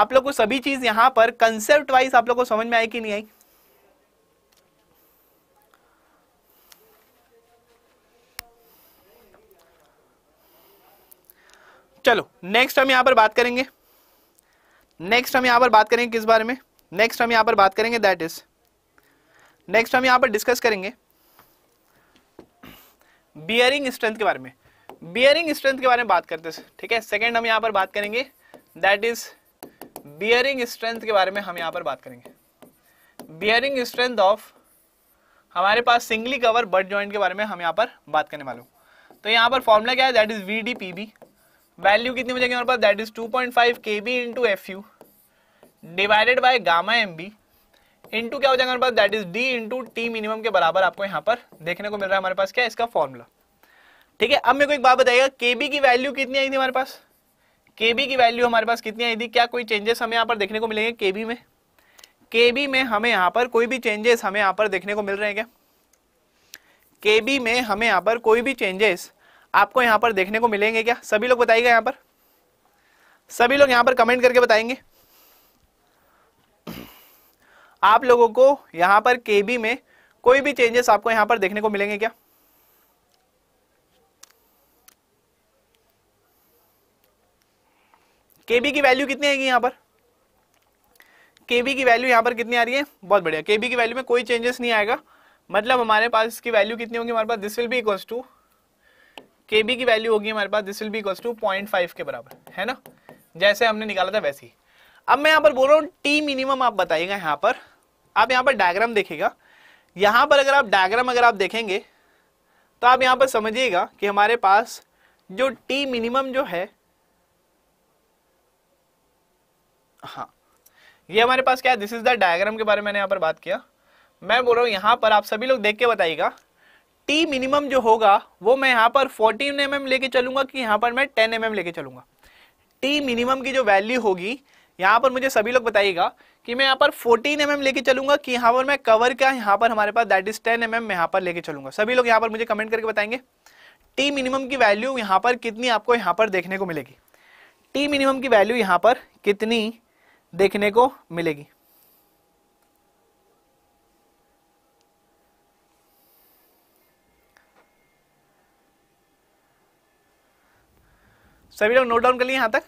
आप लोग को सभी चीज़ यहाँ पर कंसेप्ट वाइज आप लोग को समझ में आई कि नहीं आई चलो नेक्स्ट हम यहाँ पर बात करेंगे नेक्स्ट हम यहाँ पर बात करेंगे किस बारे में नेक्स्ट हम यहां पर बात करेंगे दैट इज नेक्स्ट हम यहां पर डिस्कस करेंगे बियरिंग स्ट्रेंथ के बारे में बियरिंग स्ट्रेंथ के बारे में बात करते हैं ठीक है सेकेंड हम यहां पर बात करेंगे दैट इज बियरिंग स्ट्रेंथ के बारे में हम यहाँ पर बात करेंगे बियरिंग स्ट्रेंथ ऑफ हमारे पास सिंगली कवर बर्ड ज्वाइंट के बारे में हम यहाँ पर बात करने वाले तो यहां पर फॉर्मूला क्या है that is V D P B value कितनी बचेगी हमारे पास that is 2.5 point five K B into F U divided by gamma M B into क्या हो जाएगा हमारे पास that is D into T minimum के बराबर आपको यहाँ पर देखने को मिल रहा है हमारे पास क्या इसका फॉर्मूला ठीक है अब मेरे को एक बात बताइएगा के बी की वैल्यू कितनी आई थी हमारे पास के बी की वैल्यू हमारे पास कितनी आई थी क्या कोई चेंजेस हमें यहाँ पर देखने को मिलेंगे के बी में के बी में हमें यहाँ पर कोई भी चेंजेस हमें यहाँ पर देखने को मिल रहे हैं क्या के बी में हमें यहाँ पर कोई भी चेंजेस आपको यहां पर देखने को मिलेंगे क्या सभी लोग बताइएगा यहां पर सभी लोग यहां पर कमेंट करके बताएंगे आप लोगों को यहां पर केबी में कोई भी चेंजेस आपको यहां पर देखने को मिलेंगे क्या केबी की वैल्यू कितनी आएगी यहां पर केबी की वैल्यू यहां पर कितनी आ रही है बहुत बढ़िया केबी की वैल्यू में कोई चेंजेस नहीं आएगा मतलब हमारे पास इसकी वैल्यू कितनी होगी हमारे पास this will be equals to K B की वैल्यू होगी हमारे पास this will be two point five के बराबर है ना जैसे हमने निकाला था वैसे अब मैं यहाँ पर बोल रहा हूँ टी मिनिमम आप बताइएगा यहाँ पर आप यहाँ पर डायग्राम देखेगा यहाँ पर अगर आप डायग्राम अगर आप देखेंगे तो आप यहाँ पर समझिएगा कि हमारे पास जो टी मिनिमम जो है हाँ ये हमारे पास क्या है दिस इज द डायग्राम के बारे में मैंने यहाँ पर बात किया मैं बोल रहा हूँ यहाँ पर आप सभी लोग देख के बताइएगा टी मिनिमम जो होगा वो मैं यहाँ पर 14 एम mm लेके चलूंगा कि यहाँ पर मैं 10 एम mm लेके चलूंगा टी मिनिमम की जो वैल्यू होगी यहाँ पर मुझे सभी लोग बताइएगा कि मैं यहाँ पर 14 एम mm लेके चलूंगा कि यहाँ पर मैं कवर क्या यहाँ पर हमारे पास दैट इज 10 एम mm मैं यहाँ पर लेके चलूंगा सभी लोग यहाँ पर मुझे कमेंट करके बताएंगे टी मिनिमम की वैल्यू यहाँ पर कितनी आपको यहाँ पर देखने को मिलेगी टी मिनिमम की वैल्यू यहाँ पर कितनी देखने को मिलेगी सभी लोग नोट डाउन कर लिए यहां तक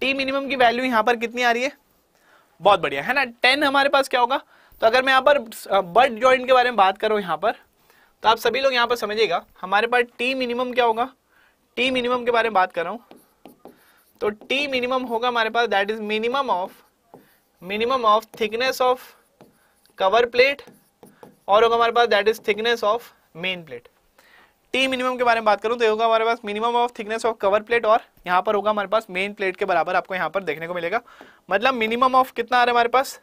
टी मिनिमम की वैल्यू यहाँ पर कितनी आ रही है बहुत बढ़िया है ना टेन हमारे पास क्या होगा तो अगर मैं यहाँ पर बर्ड ज्वाइंट के बारे में बात करूँ यहाँ पर तो आप सभी लोग यहाँ पर समझिएगा हमारे पास टी मिनिमम क्या होगा टी मिनिमम के बारे में बात कर रहा हूँ तो टी मिनिमम होगा हमारे पास that is minimum of minimum of thickness of cover plate और होगा हमारे पास that is thickness of main plate T minimum के बारे में बात करूं तो होगा हमारे पास minimum of thickness of cover plate और यहाँ पर होगा हमारे पास मेन प्लेट के बराबर आपको यहाँ पर देखने को मिलेगा मतलब मिनिमम ऑफ कितना आ रहा है हमारे पास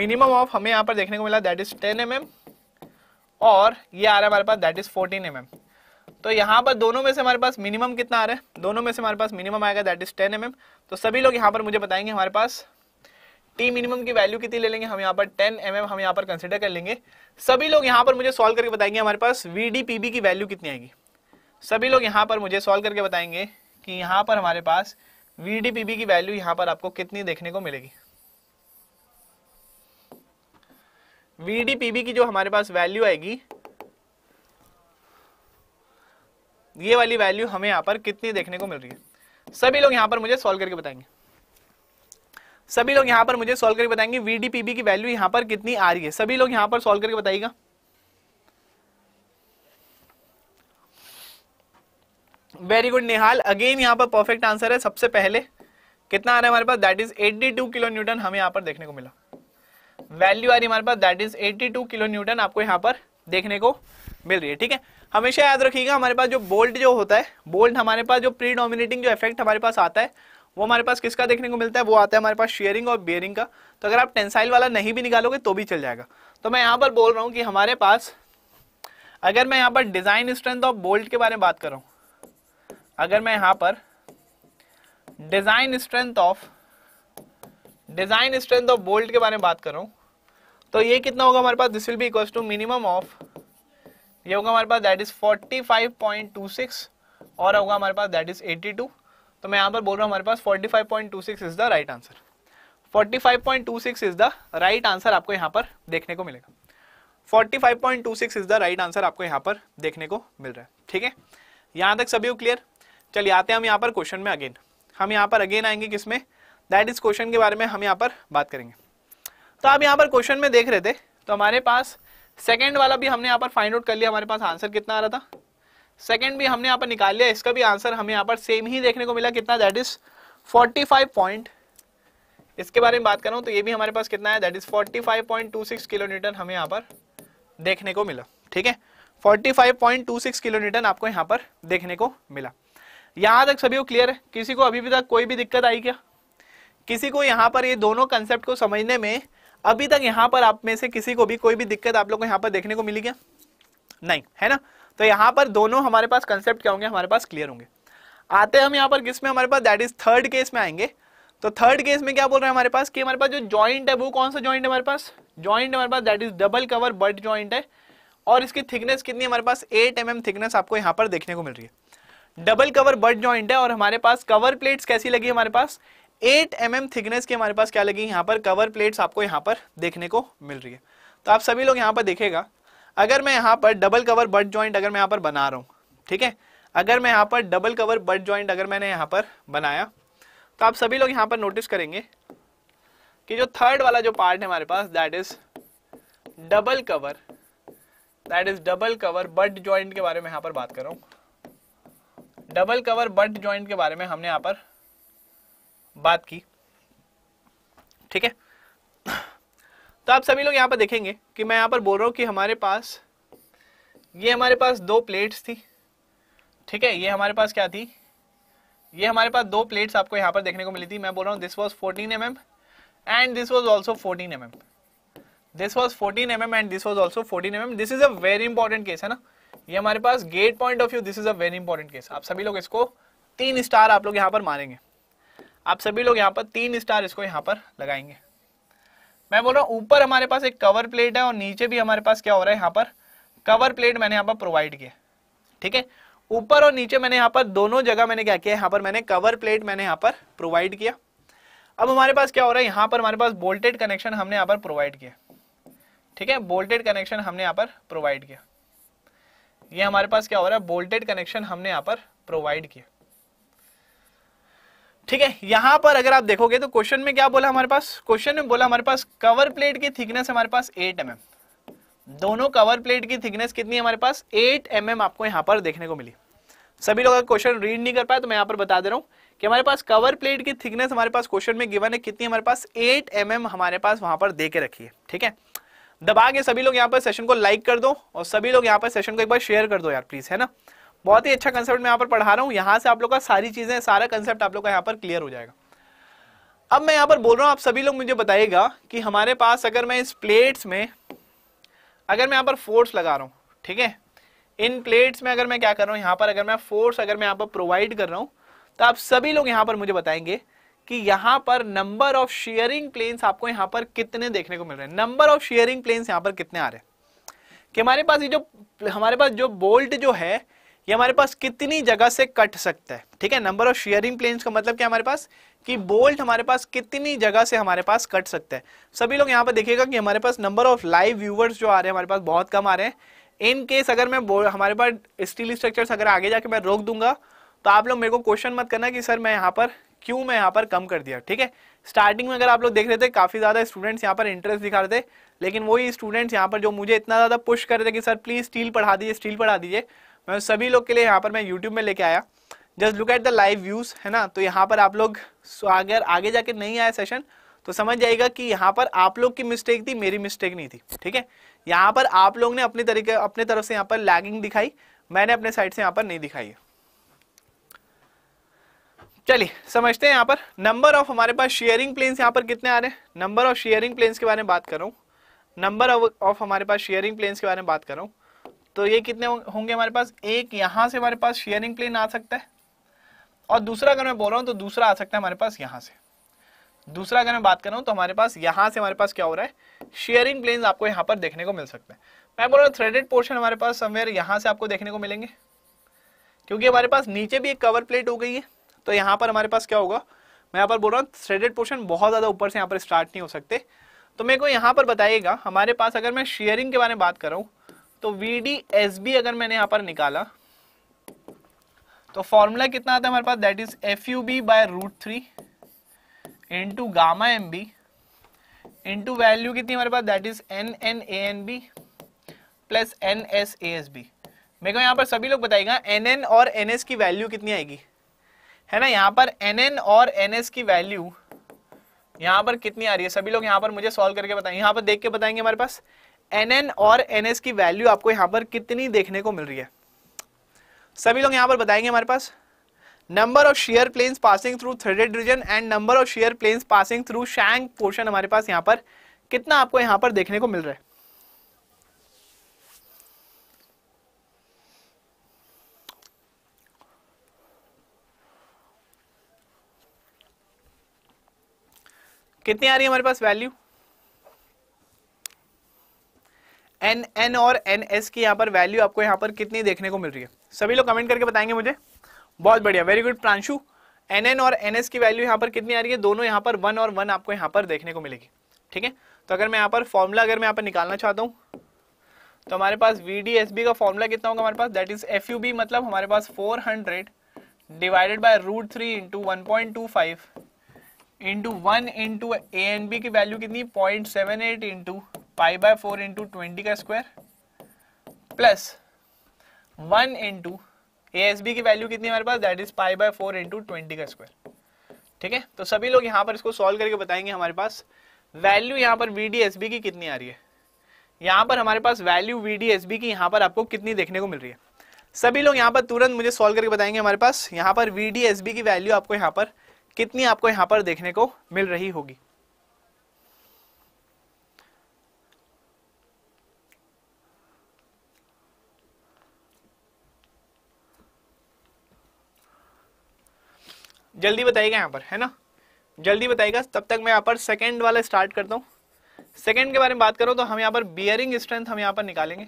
मिनिमम ऑफ हमें यहाँ पर देखने को मिला दैट इज टेन एम और ये आ रहा है हमारे पास दैट इज फोर्टीन एम तो यहाँ पर दोनों में से हमारे पास मिनिमम कितना आ रहा है दोनों में से हमारे पास मिनिमम आएगा दैट इज टेन एम तो सभी लोग यहाँ पर मुझे बताएंगे हमारे पास टी मिनिमम की वैल्यू कितनी ले लेंगे हम यहाँ पर 10 एम mm हम यहाँ पर कंसिडर कर लेंगे सभी लोग यहाँ पर मुझे सॉल्व करके बताएंगे हमारे पास वी की वैल्यू कितनी आएगी सभी लोग यहाँ पर मुझे सॉल्व करके बताएंगे कि यहाँ पर हमारे पास वी की वैल्यू यहाँ पर आपको कितनी देखने को मिलेगी वी की जो हमारे पास वैल्यू आएगी ये वाली वैल्यू हमें यहाँ पर कितनी देखने को मिल रही है सभी लोग यहाँ पर मुझे सॉल्व करके बताएंगे सभी लोग यहाँ पर मुझे सोल्व करके बताएंगे वीडीपीबी की वैल्यू यहां पर कितनी आ रही है सभी लोग यहाँ पर सोल्व करके बताइएगा वेरी गुड निहाल अगेन यहां पर परफेक्ट आंसर है सबसे पहले कितना आ रहा है हमारे पास दैट इज 82 किलो न्यूटन हमें यहाँ पर देखने को मिला वैल्यू आ रही है हमारे पास दैट इज 82 किलो न्यूटन आपको यहाँ पर देखने को मिल रही है ठीक है हमेशा याद रखिएगा हमारे पास जो बोल्ट जो होता है बोल्ट हमारे पास जो प्री डोमिनेटिंग जो इफेक्ट हमारे पास आता है वो हमारे पास किसका देखने को मिलता है वो आता है हमारे पास शेयरिंग और बेयरिंग का तो अगर आप टेंसाइल वाला नहीं भी निकालोगे तो भी चल जाएगा तो मैं यहाँ पर बोल रहा हूँ कि हमारे पास अगर मैं यहाँ पर डिजाइन स्ट्रेंथ ऑफ बोल्ट के बारे में बात कर रहा हूँ अगर मैं यहाँ पर design strength of design strength of bolt के बारे में बात कर रहा हूँ तो ये कितना होगा हमारे पास this will be equal to minimum of ये होगा हमारे पास दैट इज 45.26 और होगा हमारे पास दैट इज 82 तो मैं यहां पर बोल रहा हूं हमारे पास 45.26 is the right answer 45.26 is the right answer आपको यहां पर देखने को मिलेगा 45.26 इज द राइट आंसर आपको यहां पर देखने को मिल रहा है ठीक है यहां तक सभी क्लियर चलिए आते हैं हम यहाँ पर क्वेश्चन में अगेन हम यहाँ पर अगेन आएंगे किसमें दैट इज क्वेश्चन के बारे में हम यहाँ पर बात करेंगे तो आप यहाँ पर क्वेश्चन में देख रहे थे तो हमारे पास सेकेंड वाला भी हमने यहाँ पर फाइंड आउट कर लिया हमारे पास आंसर कितना आ रहा था सेकेंड भी हमने यहाँ पर निकाल लिया इसका भी आंसर हमें यहाँ पर सेम ही देखने को मिला कितना दैट इज 45 पॉइंट इसके बारे में बात करूँ तो ये भी हमारे पास कितना है दैट इज 45.26 किलो न्यूटन हमें यहाँ पर देखने को मिला ठीक है 45.26 किलो न्यूटन आपको यहाँ पर देखने को मिला यहाँ तक सभी को क्लियर है किसी को अभी भी तक कोई भी दिक्कत आई क्या किसी को यहाँ पर ये दोनों कंसेप्ट को समझने में अभी तक यहाँ पर आप में से किसी को भी कोई भी दिक्कत आप लोग को यहाँ पर देखने को मिली क्या नहीं है ना तो यहाँ पर दोनों हमारे पास कंसेप्ट क्या होंगे हमारे पास क्लियर होंगे आते हम यहाँ पर किस में हमारे पास दैट इज थर्ड केस में आएंगे तो थर्ड केस में क्या बोल रहे हैं हमारे पास कि हमारे पास जो जॉइंट है वो कौन सा जॉइंट है हमारे पास जॉइंट हमारे पास that is double cover butt joint है और इसकी थिकनेस कितनी हमारे पास एट एम थिकनेस आपको यहाँ पर देखने को मिल रही है डबल कवर बट जॉइंट है और हमारे पास कवर प्लेट्स कैसी लगी हमारे पास एट एम mm थिकनेस की हमारे पास क्या लगी यहाँ पर कवर प्लेट्स आपको यहाँ पर देखने को मिल रही है तो आप सभी लोग यहाँ पर देखेगा अगर मैं यहां पर डबल कवर बट ज्वाइंट अगर मैं यहां पर बना रहा हूं ठीक है अगर मैं यहां पर डबल कवर बट ज्वाइंट अगर मैंने यहां पर बनाया तो आप सभी लोग यहां पर नोटिस करेंगे कि जो थर्ड वाला जो पार्ट है हमारे पास that is double cover that is double cover but joint के बारे में यहां पर बात कर रहा हूं डबल कवर बट ज्वाइंट के बारे में हमने यहां पर बात की ठीक है तो आप सभी लोग यहाँ पर देखेंगे कि मैं यहाँ पर बोल रहा हूँ कि हमारे पास ये हमारे पास दो प्लेट्स थी ठीक है ये हमारे पास क्या थी ये हमारे पास दो प्लेट्स आपको यहाँ पर देखने को मिली थी मैं बोल रहा हूँ this was fourteen M and this was also fourteen M this was fourteen M and this was also fourteen M this is a very important case है ना ये हमारे पास GATE point of view this is a very important case आप सभी लोग इसको तीन स्टार आप लोग यहाँ पर मारेंगे आप सभी लोग यहाँ पर तीन स्टार इसको यहाँ पर लगाएंगे मैं बोल रहा हूँ ऊपर हमारे पास एक कवर प्लेट है और नीचे भी हमारे पास क्या हो रहा है यहाँ पर कवर प्लेट मैंने यहाँ पर प्रोवाइड किया ठीक है ऊपर और नीचे मैंने यहाँ पर दोनों जगह मैंने क्या किया यहाँ पर मैंने कवर प्लेट मैंने यहाँ पर प्रोवाइड किया अब हमारे पास क्या हो रहा है यहाँ पर हमारे पास बोल्टेड कनेक्शन हमने यहाँ पर प्रोवाइड किया ठीक है बोल्टेड कनेक्शन हमने यहाँ पर प्रोवाइड किया ये हमारे पास क्या हो रहा है बोल्टेड कनेक्शन हमने यहाँ पर प्रोवाइड किया ठीक है यहां पर अगर आप देखोगे तो क्वेश्चन में क्या बोला हमारे पास क्वेश्चन में बोला हमारे पास कवर प्लेट की थिकनेस हमारे पास एट एम mm. दोनों कवर प्लेट की थिकनेस कितनी है हमारे पास एट एम mm आपको यहां पर देखने को मिली सभी लोग अगर क्वेश्चन रीड नहीं कर पाए तो मैं यहां पर बता दे रहा हूं कि हमारे पास कवर प्लेट की थिकनेस हमारे पास क्वेश्चन में गिवन है कितनी हमारे पास एट एम mm हमारे पास वहां पर देके रखी है ठीक है दबा के सभी लोग यहाँ पर सेशन को लाइक कर दो और सभी लोग यहाँ पर सेशन को एक बार शेयर कर दो यार प्लीज है ना बहुत ही अच्छा कंसेप्ट मैं यहाँ पर पढ़ा रहा हूँ यहाँ से आप लोग का सारी चीजें सारा कंसेप्ट आप लोग का यहाँ पर क्लियर हो जाएगा अब मैं यहाँ पर बोल रहा हूँ आप सभी लोग मुझे बताइएगा कि हमारे पास अगर मैं इस प्लेट्स में अगर मैं यहाँ पर फोर्स लगा रहा हूँ ठीक है इन प्लेट्स में अगर मैं क्या कर रहा हूँ यहाँ पर अगर मैं फोर्स अगर मैं यहाँ पर प्रोवाइड कर रहा हूँ तो आप सभी लोग यहाँ पर मुझे बताएंगे कि यहाँ पर नंबर ऑफ शेयरिंग प्लेन्स आपको यहाँ पर कितने देखने को मिल रहे हैं नंबर ऑफ शेयरिंग प्लेन्स यहाँ पर कितने आ रहे हैं कि हमारे पास ये जो हमारे पास जो बोल्ट जो है ये हमारे पास कितनी जगह से कट सकता है ठीक है नंबर ऑफ शेयरिंग प्लेन्स का मतलब क्या हमारे पास कि बोल्ट हमारे पास कितनी जगह से हमारे पास कट सकता है सभी लोग यहाँ पर देखेगा कि हमारे पास नंबर ऑफ लाइव व्यूवर्स जो आ रहे हैं हमारे पास बहुत कम आ रहे हैं इन केस अगर मैं हमारे पास स्टील स्ट्रक्चर अगर आगे जाके मैं रोक दूंगा तो आप लोग मेरे को क्वेश्चन मत करना कि सर मैं यहाँ पर क्यों मैं यहाँ पर कम कर दिया ठीक है स्टार्टिंग में अगर आप लोग देख रहे थे काफ़ी ज़्यादा स्टूडेंट्स यहाँ पर इंटरेस्ट दिखा रहे थे लेकिन वही स्टूडेंट्स यहाँ पर जो मुझे इतना ज़्यादा पुश कर रहे थे कि सर प्लीज़ स्टील पढ़ा दीजिए स्टील पढ़ा दीजिए मैं सभी लोग के लिए यहाँ पर मैं यूट्यूब में लेके आया just look at the live views है ना तो यहाँ पर आप लोग अगर आगे जाके नहीं आया सेशन तो समझ जाएगा कि यहाँ पर आप लोग की मिस्टेक थी मेरी मिस्टेक नहीं थी ठीक है यहाँ पर आप लोग ने अपने तरीके अपने तरफ से यहाँ पर लैगिंग दिखाई मैंने अपने साइड से यहाँ पर नहीं दिखाई है चलिए समझते हैं यहाँ पर नंबर ऑफ हमारे पास शेयरिंग प्लेन्स यहाँ पर कितने आ रहे हैं नंबर ऑफ शेयरिंग प्लेन्स के बारे में बात कर रहा हूँ नंबर ऑफ हमारे पास शेयरिंग प्लेन्स के बारे में बात कर रहा हूँ तो ये कितने होंगे हमारे पास एक यहाँ से हमारे पास शेयरिंग प्लेन आ सकता है और दूसरा अगर मैं बोल रहा हूँ तो दूसरा आ सकता है हमारे पास यहाँ से दूसरा अगर मैं बात कर रहा हूँ तो हमारे पास यहाँ से हमारे पास क्या हो रहा है शेयरिंग प्लेन आपको यहाँ पर देखने को मिल सकते हैं मैं बोल रहा हूँ थ्रेडेड पोर्शन हमारे पास समवेयर यहाँ से आपको देखने को मिलेंगे क्योंकि हमारे पास नीचे भी एक कवर प्लेट हो गई है तो यहाँ पर हमारे पास क्या होगा मैं यहाँ पर बोल रहा हूँ थ्रेडेड पोर्शन बहुत ज़्यादा ऊपर से यहाँ पर स्टार्ट नहीं हो सकते तो मेरे को यहाँ पर बताइएगा हमारे पास अगर मैं शेयरिंग के बारे में बात कर रहा हूँ तो वी अगर मैंने यहां पर निकाला तो फॉर्मूला कितना आता है हमारे पास that is F U B by root three into gamma M B into value कितनी हमारे पास that is N N A N B plus N S A S B मेरे को यहां पर सभी लोग बताएगा एन एन और एन एस की वैल्यू कितनी आएगी है ना यहां पर एन एन और एन एस की वैल्यू यहां पर कितनी आ रही है सभी लोग यहां पर मुझे सॉल्व करके बताएंगे यहां पर देख के बताएंगे हमारे पास एन और एन की वैल्यू आपको यहां पर कितनी देखने को मिल रही है सभी लोग यहाँ पर बताएंगे हमारे पास number of shear planes passing through threaded region and number of shear planes passing through shank portion हमारे पास यहां पर कितना आपको यहां पर देखने को मिल रहा है कितनी आ रही है हमारे पास वैल्यू एन एन और एन एस की यहाँ पर वैल्यू आपको यहाँ पर कितनी देखने को मिल रही है सभी लोग कमेंट करके बताएंगे मुझे बहुत बढ़िया very good Pranshu N N और एन एस की वैल्यू यहाँ पर कितनी आ रही है दोनों यहाँ पर वन और वन आपको यहाँ पर देखने को मिलेगी ठीक है तो अगर मैं यहाँ पर फॉर्मूला अगर मैं यहाँ पर निकालना चाहता हूँ तो हमारे पास वी डी एस बी का फॉर्मूला कितना होगा हमारे पास that is F U B मतलब हमारे पास four hundred divided by root three into one point two five into one into A N B की वैल्यू कितनी point seven eight into pi by four into twenty का square plus one into A S B की value कितनी हमारे पास that is pi by four into twenty का square ठीक है तो सभी लोग यहाँ पर इसको सॉल्व करके बताएंगे हमारे पास वैल्यू यहाँ पर वी डी एस बी की कितनी आ रही है यहाँ पर हमारे पास value V D S B की यहाँ पर आपको कितनी देखने को मिल रही है सभी लोग यहाँ पर तुरंत मुझे सॉल्व करके बताएंगे हमारे पास यहाँ पर वी डी एस बी की वैल्यू आपको यहाँ पर कितनी आपको यहाँ पर देखने को मिल रही होगी जल्दी बताइएगा यहाँ पर है ना जल्दी बताइएगा तब तक मैं यहाँ पर सेकेंड वाला स्टार्ट करता हूँ सेकेंड के बारे में बात करूँ तो हम यहाँ पर बियरिंग स्ट्रेंथ हम यहाँ पर निकालेंगे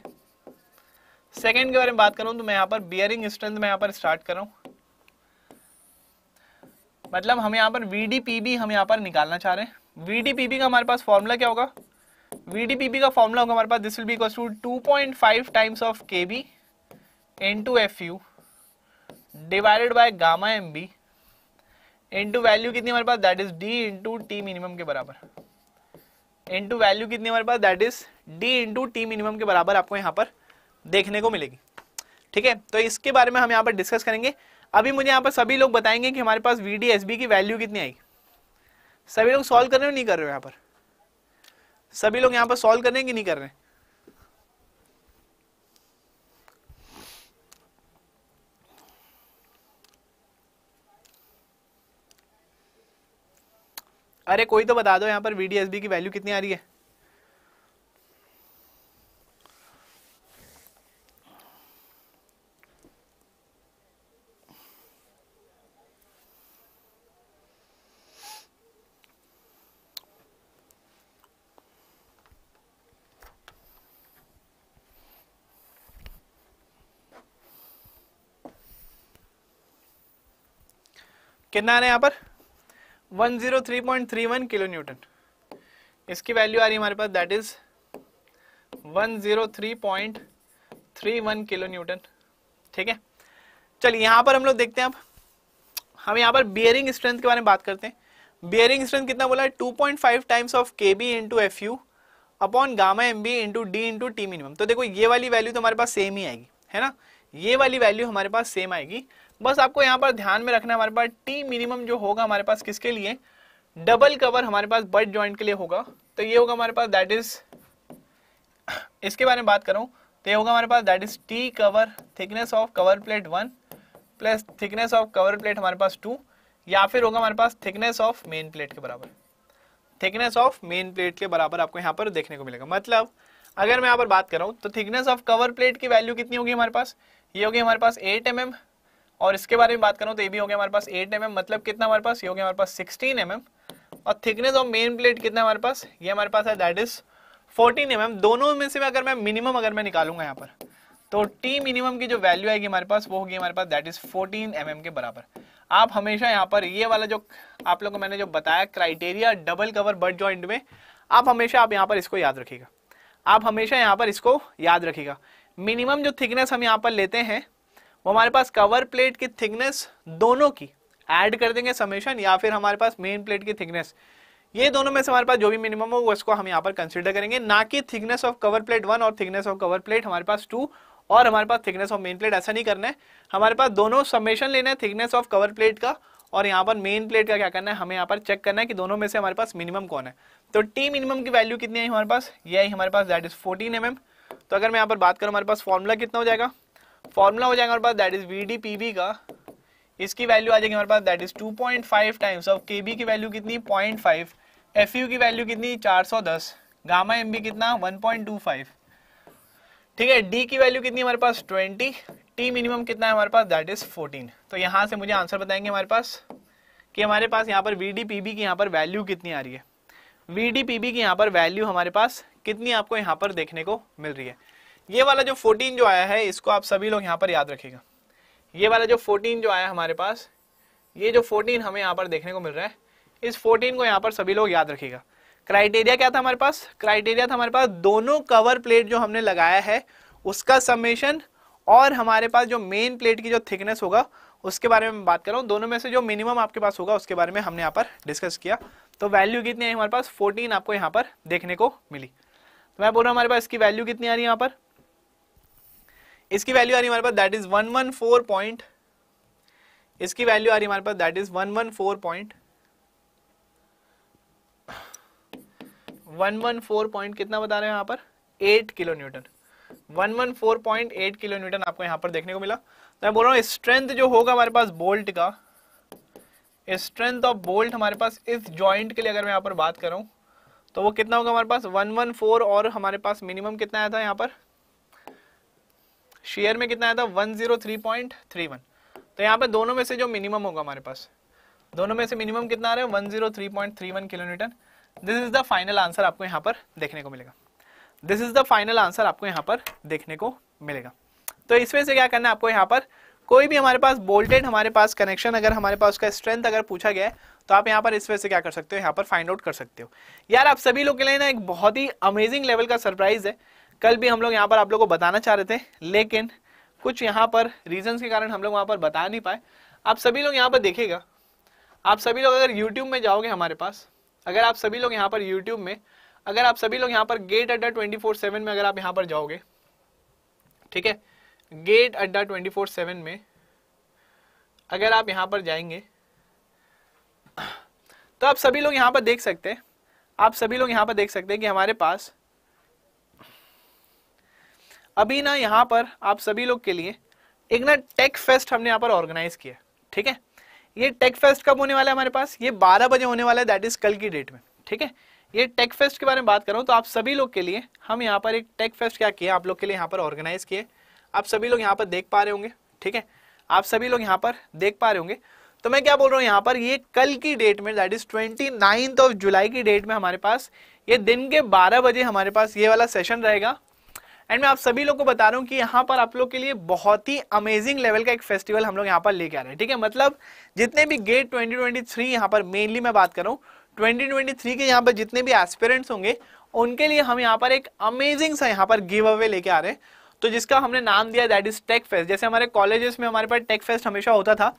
सेकेंड के बारे में बात करूँ तो मैं यहाँ पर बियरिंग स्ट्रेंथ मैं यहाँ पर स्टार्ट कर रहा हूँ मतलब हम यहाँ पर वी हम यहाँ पर निकालना चाह रहे हैं वी का हमारे पास फॉर्मूला क्या होगा वी का फॉर्मूला होगा हमारे पास this will be equal to two point five times of K B into F U divided by gamma M B into value कितनी हमारे पास that is D into T minimum के बराबर इंटू वैल्यू कितनी हमारे पास that is D into T minimum के बराबर आपको यहाँ पर देखने को मिलेगी ठीक है तो इसके बारे में हम यहाँ पर डिस्कस करेंगे अभी मुझे यहाँ पर सभी लोग बताएंगे कि हमारे पास वी डी एस बी की वैल्यू कितनी आएगी सभी लोग सॉल्व कर रहे हो नहीं कर रहे हो यहाँ पर सभी लोग यहाँ पर सॉल्व कर रहे हैं कि नहीं कर रहे हैं अरे कोई तो बता दो यहां पर वी की वैल्यू कितनी आ रही है कितना रहा है यहां पर 103.31 किलो न्यूटन इसकी वैल्यू आ रही है हमारे पास दैट इज 103.31 किलो न्यूटन ठीक है चलिए यहां पर हम लोग देखते हैं अब हम यहां पर बियरिंग स्ट्रेंथ के बारे में बात करते हैं बियरिंग स्ट्रेंथ कितना बोला है 2.5 times of K B into F U upon gamma M B into D into T minimum तो देखो ये वाली वैल्यू तो हमारे पास सेम ही आएगी है ना ये वाली वैल्यू हमारे पास सेम आएगी बस आपको यहाँ पर ध्यान में रखना हमारे पास टी मिनिमम जो होगा हमारे पास किसके लिए डबल कवर हमारे पास बट ज्वाइंट के लिए होगा तो ये होगा हमारे पास दैट इज इसके बारे में बात करूँ तो ये होगा हमारे पास that is T cover thickness of cover plate one plus thickness of cover plate हमारे पास टू या फिर होगा हमारे पास थिकनेस ऑफ मेन प्लेट के बराबर थिकनेस ऑफ मेन प्लेट के बराबर आपको यहाँ पर देखने को मिलेगा मतलब अगर मैं यहाँ पर बात कर रहा हूँ तो थिकनेस ऑफ कवर प्लेट की वैल्यू कितनी होगी हमारे पास ये होगी हमारे पास एट एम mm, और इसके बारे में बात करूं तो ये भी हो गया हमारे पास एट एम mm, मतलब कितना हमारे पास ये हो गया हमारे पास सिक्सटीन एम mm, और थिकनेस ऑफ मेन प्लेट कितना हमारे पास ये हमारे पास है दैट इज फोर्टीन एम दोनों में से मैं अगर मैं मिनिमम अगर मैं निकालूंगा यहाँ पर तो टी मिनिमम की जो वैल्यू आएगी हमारे पास वो होगी हमारे पास दैट इज फोर्टीन एम के बराबर आप हमेशा यहाँ पर ये वाला जो आप लोग को मैंने जो बताया criteria double cover butt joint में आप हमेशा आप यहाँ पर इसको याद रखिएगा आप हमेशा यहाँ पर इसको याद रखिएगा मिनिमम जो थिकनेस हम यहाँ पर लेते हैं वो हमारे पास कवर प्लेट की थिकनेस दोनों की एड कर देंगे समेशन या फिर हमारे पास मेन प्लेट की थिकनेस ये दोनों में से हमारे पास जो भी मिनिमम हो उसको हम यहाँ पर कंसिडर करेंगे ना कि thickness of cover plate one और थिकनेस ऑफ कवर प्लेट हमारे पास टू और हमारे पास थिकनेस ऑफ मेन प्लेट ऐसा नहीं करना है हमारे पास दोनों समेशन लेना है थिकनेस ऑफ कवर प्लेट का और यहाँ पर मेन प्लेट का क्या करना है हमें यहाँ पर चेक करना है कि दोनों में से हमारे पास मिनिमम कौन है तो टी मिनिमम की वैल्यू कितनी है हमारे पास ये हमारे पास दैट इज फोर्टीन एम तो अगर मैं यहाँ पर बात करूँ हमारे पास फॉर्मूला कितना हो जाएगा फॉर्मूला हो जाएगा हमारे पास दैट इज वी का इसकी वैल्यू आ जाएगी हमारे पास that is 2.5 times of K की वैल्यू कितनी 0.5 एफ की वैल्यू कितनी 410 गामा एम कितना 1.25 ठीक है डी की वैल्यू कितनी हमारे पास 20 टी मिनिमम कितना है हमारे पास दैट इज 14 तो यहाँ से मुझे आंसर बताएंगे हमारे पास कि हमारे पास यहाँ पर वी डी पी बी की यहाँ पर वैल्यू कितनी आ रही है वी डी पी बी की यहाँ पर वैल्यू हमारे पास कितनी आपको यहाँ पर देखने को मिल रही है ये वाला जो 14 जो आया है इसको आप सभी लोग यहाँ पर याद रखेगा ये वाला जो 14 जो आया हमारे पास ये जो 14 हमें यहाँ पर देखने को मिल रहा है इस 14 को यहाँ पर सभी लोग याद रखेगा क्राइटेरिया क्या था हमारे पास क्राइटेरिया था हमारे पास दोनों कवर प्लेट जो हमने लगाया है उसका समेशन और हमारे पास जो मेन प्लेट की जो थिकनेस होगा उसके बारे में बात कर रहा हूँ दोनों में से जो मिनिमम आपके पास होगा उसके बारे में हमने यहाँ पर डिस्कस किया तो वैल्यू कितनी है हमारे पास 14 आपको यहाँ पर देखने को मिली तो मैं बोल रहा हूँ हमारे पास इसकी वैल्यू कितनी आ रही है यहाँ पर इसकी वैल्यू आ रही हमारे पास that is one one four point इसकी वैल्यू आ रही हमारे पास that is one one four point one one four point कितना बता रहे हैं यहां पर eight kilo newton one one four point eight kilo newton आपको यहां पर देखने को मिला तो मैं बोल रहा हूं स्ट्रेंथ जो होगा हमारे पास बोल्ट का स्ट्रेंथ ऑफ बोल्ट हमारे पास इस ज्वाइंट के लिए अगर मैं यहां पर बात करूं तो वो कितना होगा हमारे पास वन वन फोर और हमारे पास मिनिमम कितना आया था यहाँ पर शेयर में कितना आया था one zero three point three one तो यहाँ पे दोनों में से जो मिनिमम होगा हमारे पास दोनों में से मिनिमम कितना आ रहा है one zero three point three one kilometre this is the final answer आपको यहाँ पर देखने को मिलेगा this is the final answer आपको यहाँ पर देखने को मिलेगा तो इस वजह से क्या करना है आपको यहाँ पर कोई भी हमारे पास बोल्टेड हमारे पास कनेक्शन अगर हमारे पास उसका स्ट्रेंथ अगर पूछा गया है तो आप यहाँ पर इस वजह से क्या कर सकते हो यहाँ पर फाइंड आउट कर सकते हो यार आप सभी लोग के लिए ना एक बहुत ही अमेजिंग लेवल का सरप्राइज है कल भी हम लोग यहाँ पर आप लोग को बताना चाह रहे थे लेकिन कुछ यहाँ पर रीजंस के कारण हम लोग वहाँ पर बता नहीं पाए आप सभी लोग यहाँ पर देखेगा आप सभी लोग अगर यूट्यूब में जाओगे हमारे पास अगर आप सभी लोग यहाँ पर यूट्यूब में अगर आप सभी लोग यहाँ पर गेट अड्डा ट्वेंटी फोर सेवन में अगर आप यहाँ पर जाओगे ठीक है गेट अड्डा ट्वेंटी फोर सेवन में अगर आप यहाँ पर जाएंगे तो आप सभी लोग यहाँ पर देख सकते हैं आप सभी लोग यहाँ पर देख सकते हैं कि हमारे पास अभी ना यहाँ पर आप सभी लोग के लिए एक ना टेक फेस्ट हमने यहाँ पर ऑर्गेनाइज किया ठीक है ये टेक फेस्ट कब होने वाला है हमारे पास ये 12 बजे होने वाला है दैट इज कल की डेट में ठीक है ये टेक फेस्ट के बारे में बात कर रहा हूँ तो आप सभी लोग के लिए हम यहाँ पर एक टेक फेस्ट क्या किया आप लोग के लिए यहाँ पर ऑर्गेनाइज किए आप सभी लोग यहाँ पर देख पा रहे होंगे ठीक है आप सभी लोग यहाँ पर देख पा रहे होंगे तो मैं क्या बोल रहा हूँ यहाँ पर ये कल की डेट में that is twenty of July की डेट में हमारे पास ये दिन के बारह बजे हमारे पास ये वाला सेशन रहेगा एंड मैं आप सभी लोग को बता रहा हूँ कि यहाँ पर आप लोग के लिए बहुत ही अमेजिंग लेवल का एक फेस्टिवल हम लोग यहाँ पर लेके आ रहे हैं ठीक है मतलब जितने भी गेट 2023 ट्वेंटी यहाँ पर मेनली मैं बात कर रहा हूँ 2023 के यहाँ पर जितने भी एस्पेरेंट्स होंगे उनके लिए हम यहाँ पर एक अमेजिंग सा यहाँ पर गिव अवे लेके आ रहे हैं तो जिसका हमने नाम दिया दैट इज टेक फेस्ट जैसे हमारे कॉलेजेस में हमारे पास टेक फेस्ट हमेशा होता था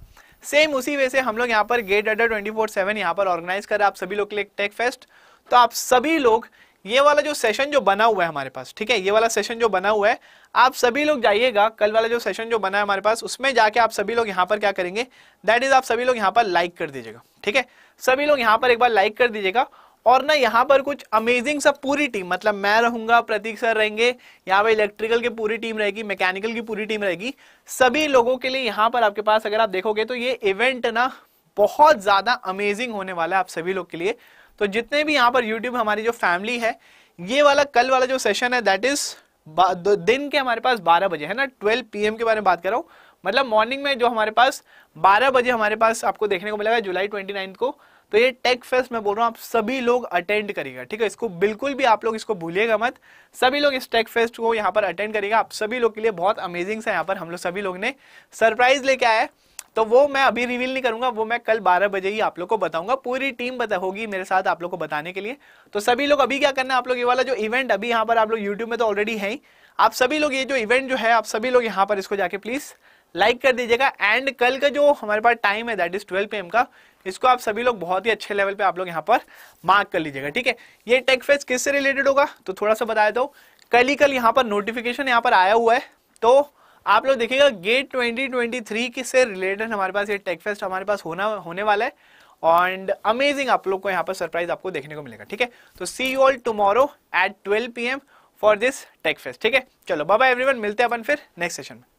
सेम उसी वे से हम लोग यहाँ पर गेट अड्डा ट्वेंटी फोर सेवन यहाँ पर ऑर्गेनाइज कर रहे हैं आप सभी लोग के लिए टेक फेस्ट तो आप सभी लोग ये वाला जो सेशन जो बना हुआ है हमारे पास ठीक है ये वाला सेशन जो बना हुआ है आप सभी लोग जाइएगा कल वाला जो सेशन जो बना है हमारे पास उसमें जाके आप सभी लोग यहाँ पर क्या करेंगे दैट इज आप सभी लोग यहाँ पर लाइक कर दीजिएगा ठीक है सभी लोग यहाँ पर एक बार लाइक कर दीजिएगा और ना यहाँ पर कुछ अमेजिंग सा पूरी टीम मतलब मैं रहूंगा प्रतीक सर रहेंगे यहाँ पर इलेक्ट्रिकल की पूरी टीम रहेगी मैकेनिकल की पूरी टीम रहेगी सभी लोगों के लिए यहाँ पर आपके पास अगर आप देखोगे तो ये इवेंट ना बहुत ज़्यादा अमेजिंग होने वाला है आप सभी लोग के लिए तो जितने भी यहाँ पर YouTube हमारी जो फैमिली है ये वाला कल वाला जो सेशन है दैट इज दिन के हमारे पास 12 बजे है ना 12 पीएम के बारे में बात कर रहा हूँ मतलब मॉर्निंग में जो हमारे पास 12 बजे हमारे पास आपको देखने को मिलेगा जुलाई 29 को तो ये टेक फेस्ट मैं बोल रहा हूँ आप सभी लोग अटेंड करिएगा ठीक है इसको बिल्कुल भी आप लोग इसको भूलिएगा मत सभी लोग इस टेक फेस्ट को यहाँ पर अटेंड करिएगा आप सभी लोग के लिए बहुत अमेजिंग सा यहाँ पर हम लोग सभी लोग ने सरप्राइज लेके आया है तो वो मैं अभी रिवील नहीं करूंगा वो मैं कल बारह बजे ही आप लोग को बताऊंगा पूरी टीम बता होगी मेरे साथ आप लोग को बताने के लिए तो सभी लोग अभी क्या करना है आप लोग ये वाला जो इवेंट अभी यहाँ पर आप लोग यूट्यूब में तो ऑलरेडी है ही आप सभी लोग ये जो इवेंट जो है आप सभी लोग यहाँ पर इसको जाके प्लीज लाइक कर दीजिएगा एंड कल का जो हमारे पास टाइम है दैट इज ट्वेल्व पी का इसको आप सभी लोग बहुत ही अच्छे लेवल पे आप लोग यहाँ पर मार्क कर लीजिएगा ठीक है ये टेक फेस्ट किससे रिलेटेड होगा तो थोड़ा सा बताया दो कल ही कल यहाँ पर नोटिफिकेशन यहाँ पर आया हुआ है तो आप लोग देखिएगा गेट 2023 के से रिलेटेड हमारे पास ये टेक फेस्ट हमारे पास होना होने वाला है एंड अमेजिंग आप लोग को यहाँ पर सरप्राइज आपको देखने को मिलेगा ठीक है तो see you all tomorrow at twelve P M for this tech fest ठीक है चलो बाबा एवरीवन मिलते हैं अपन फिर नेक्स्ट सेशन में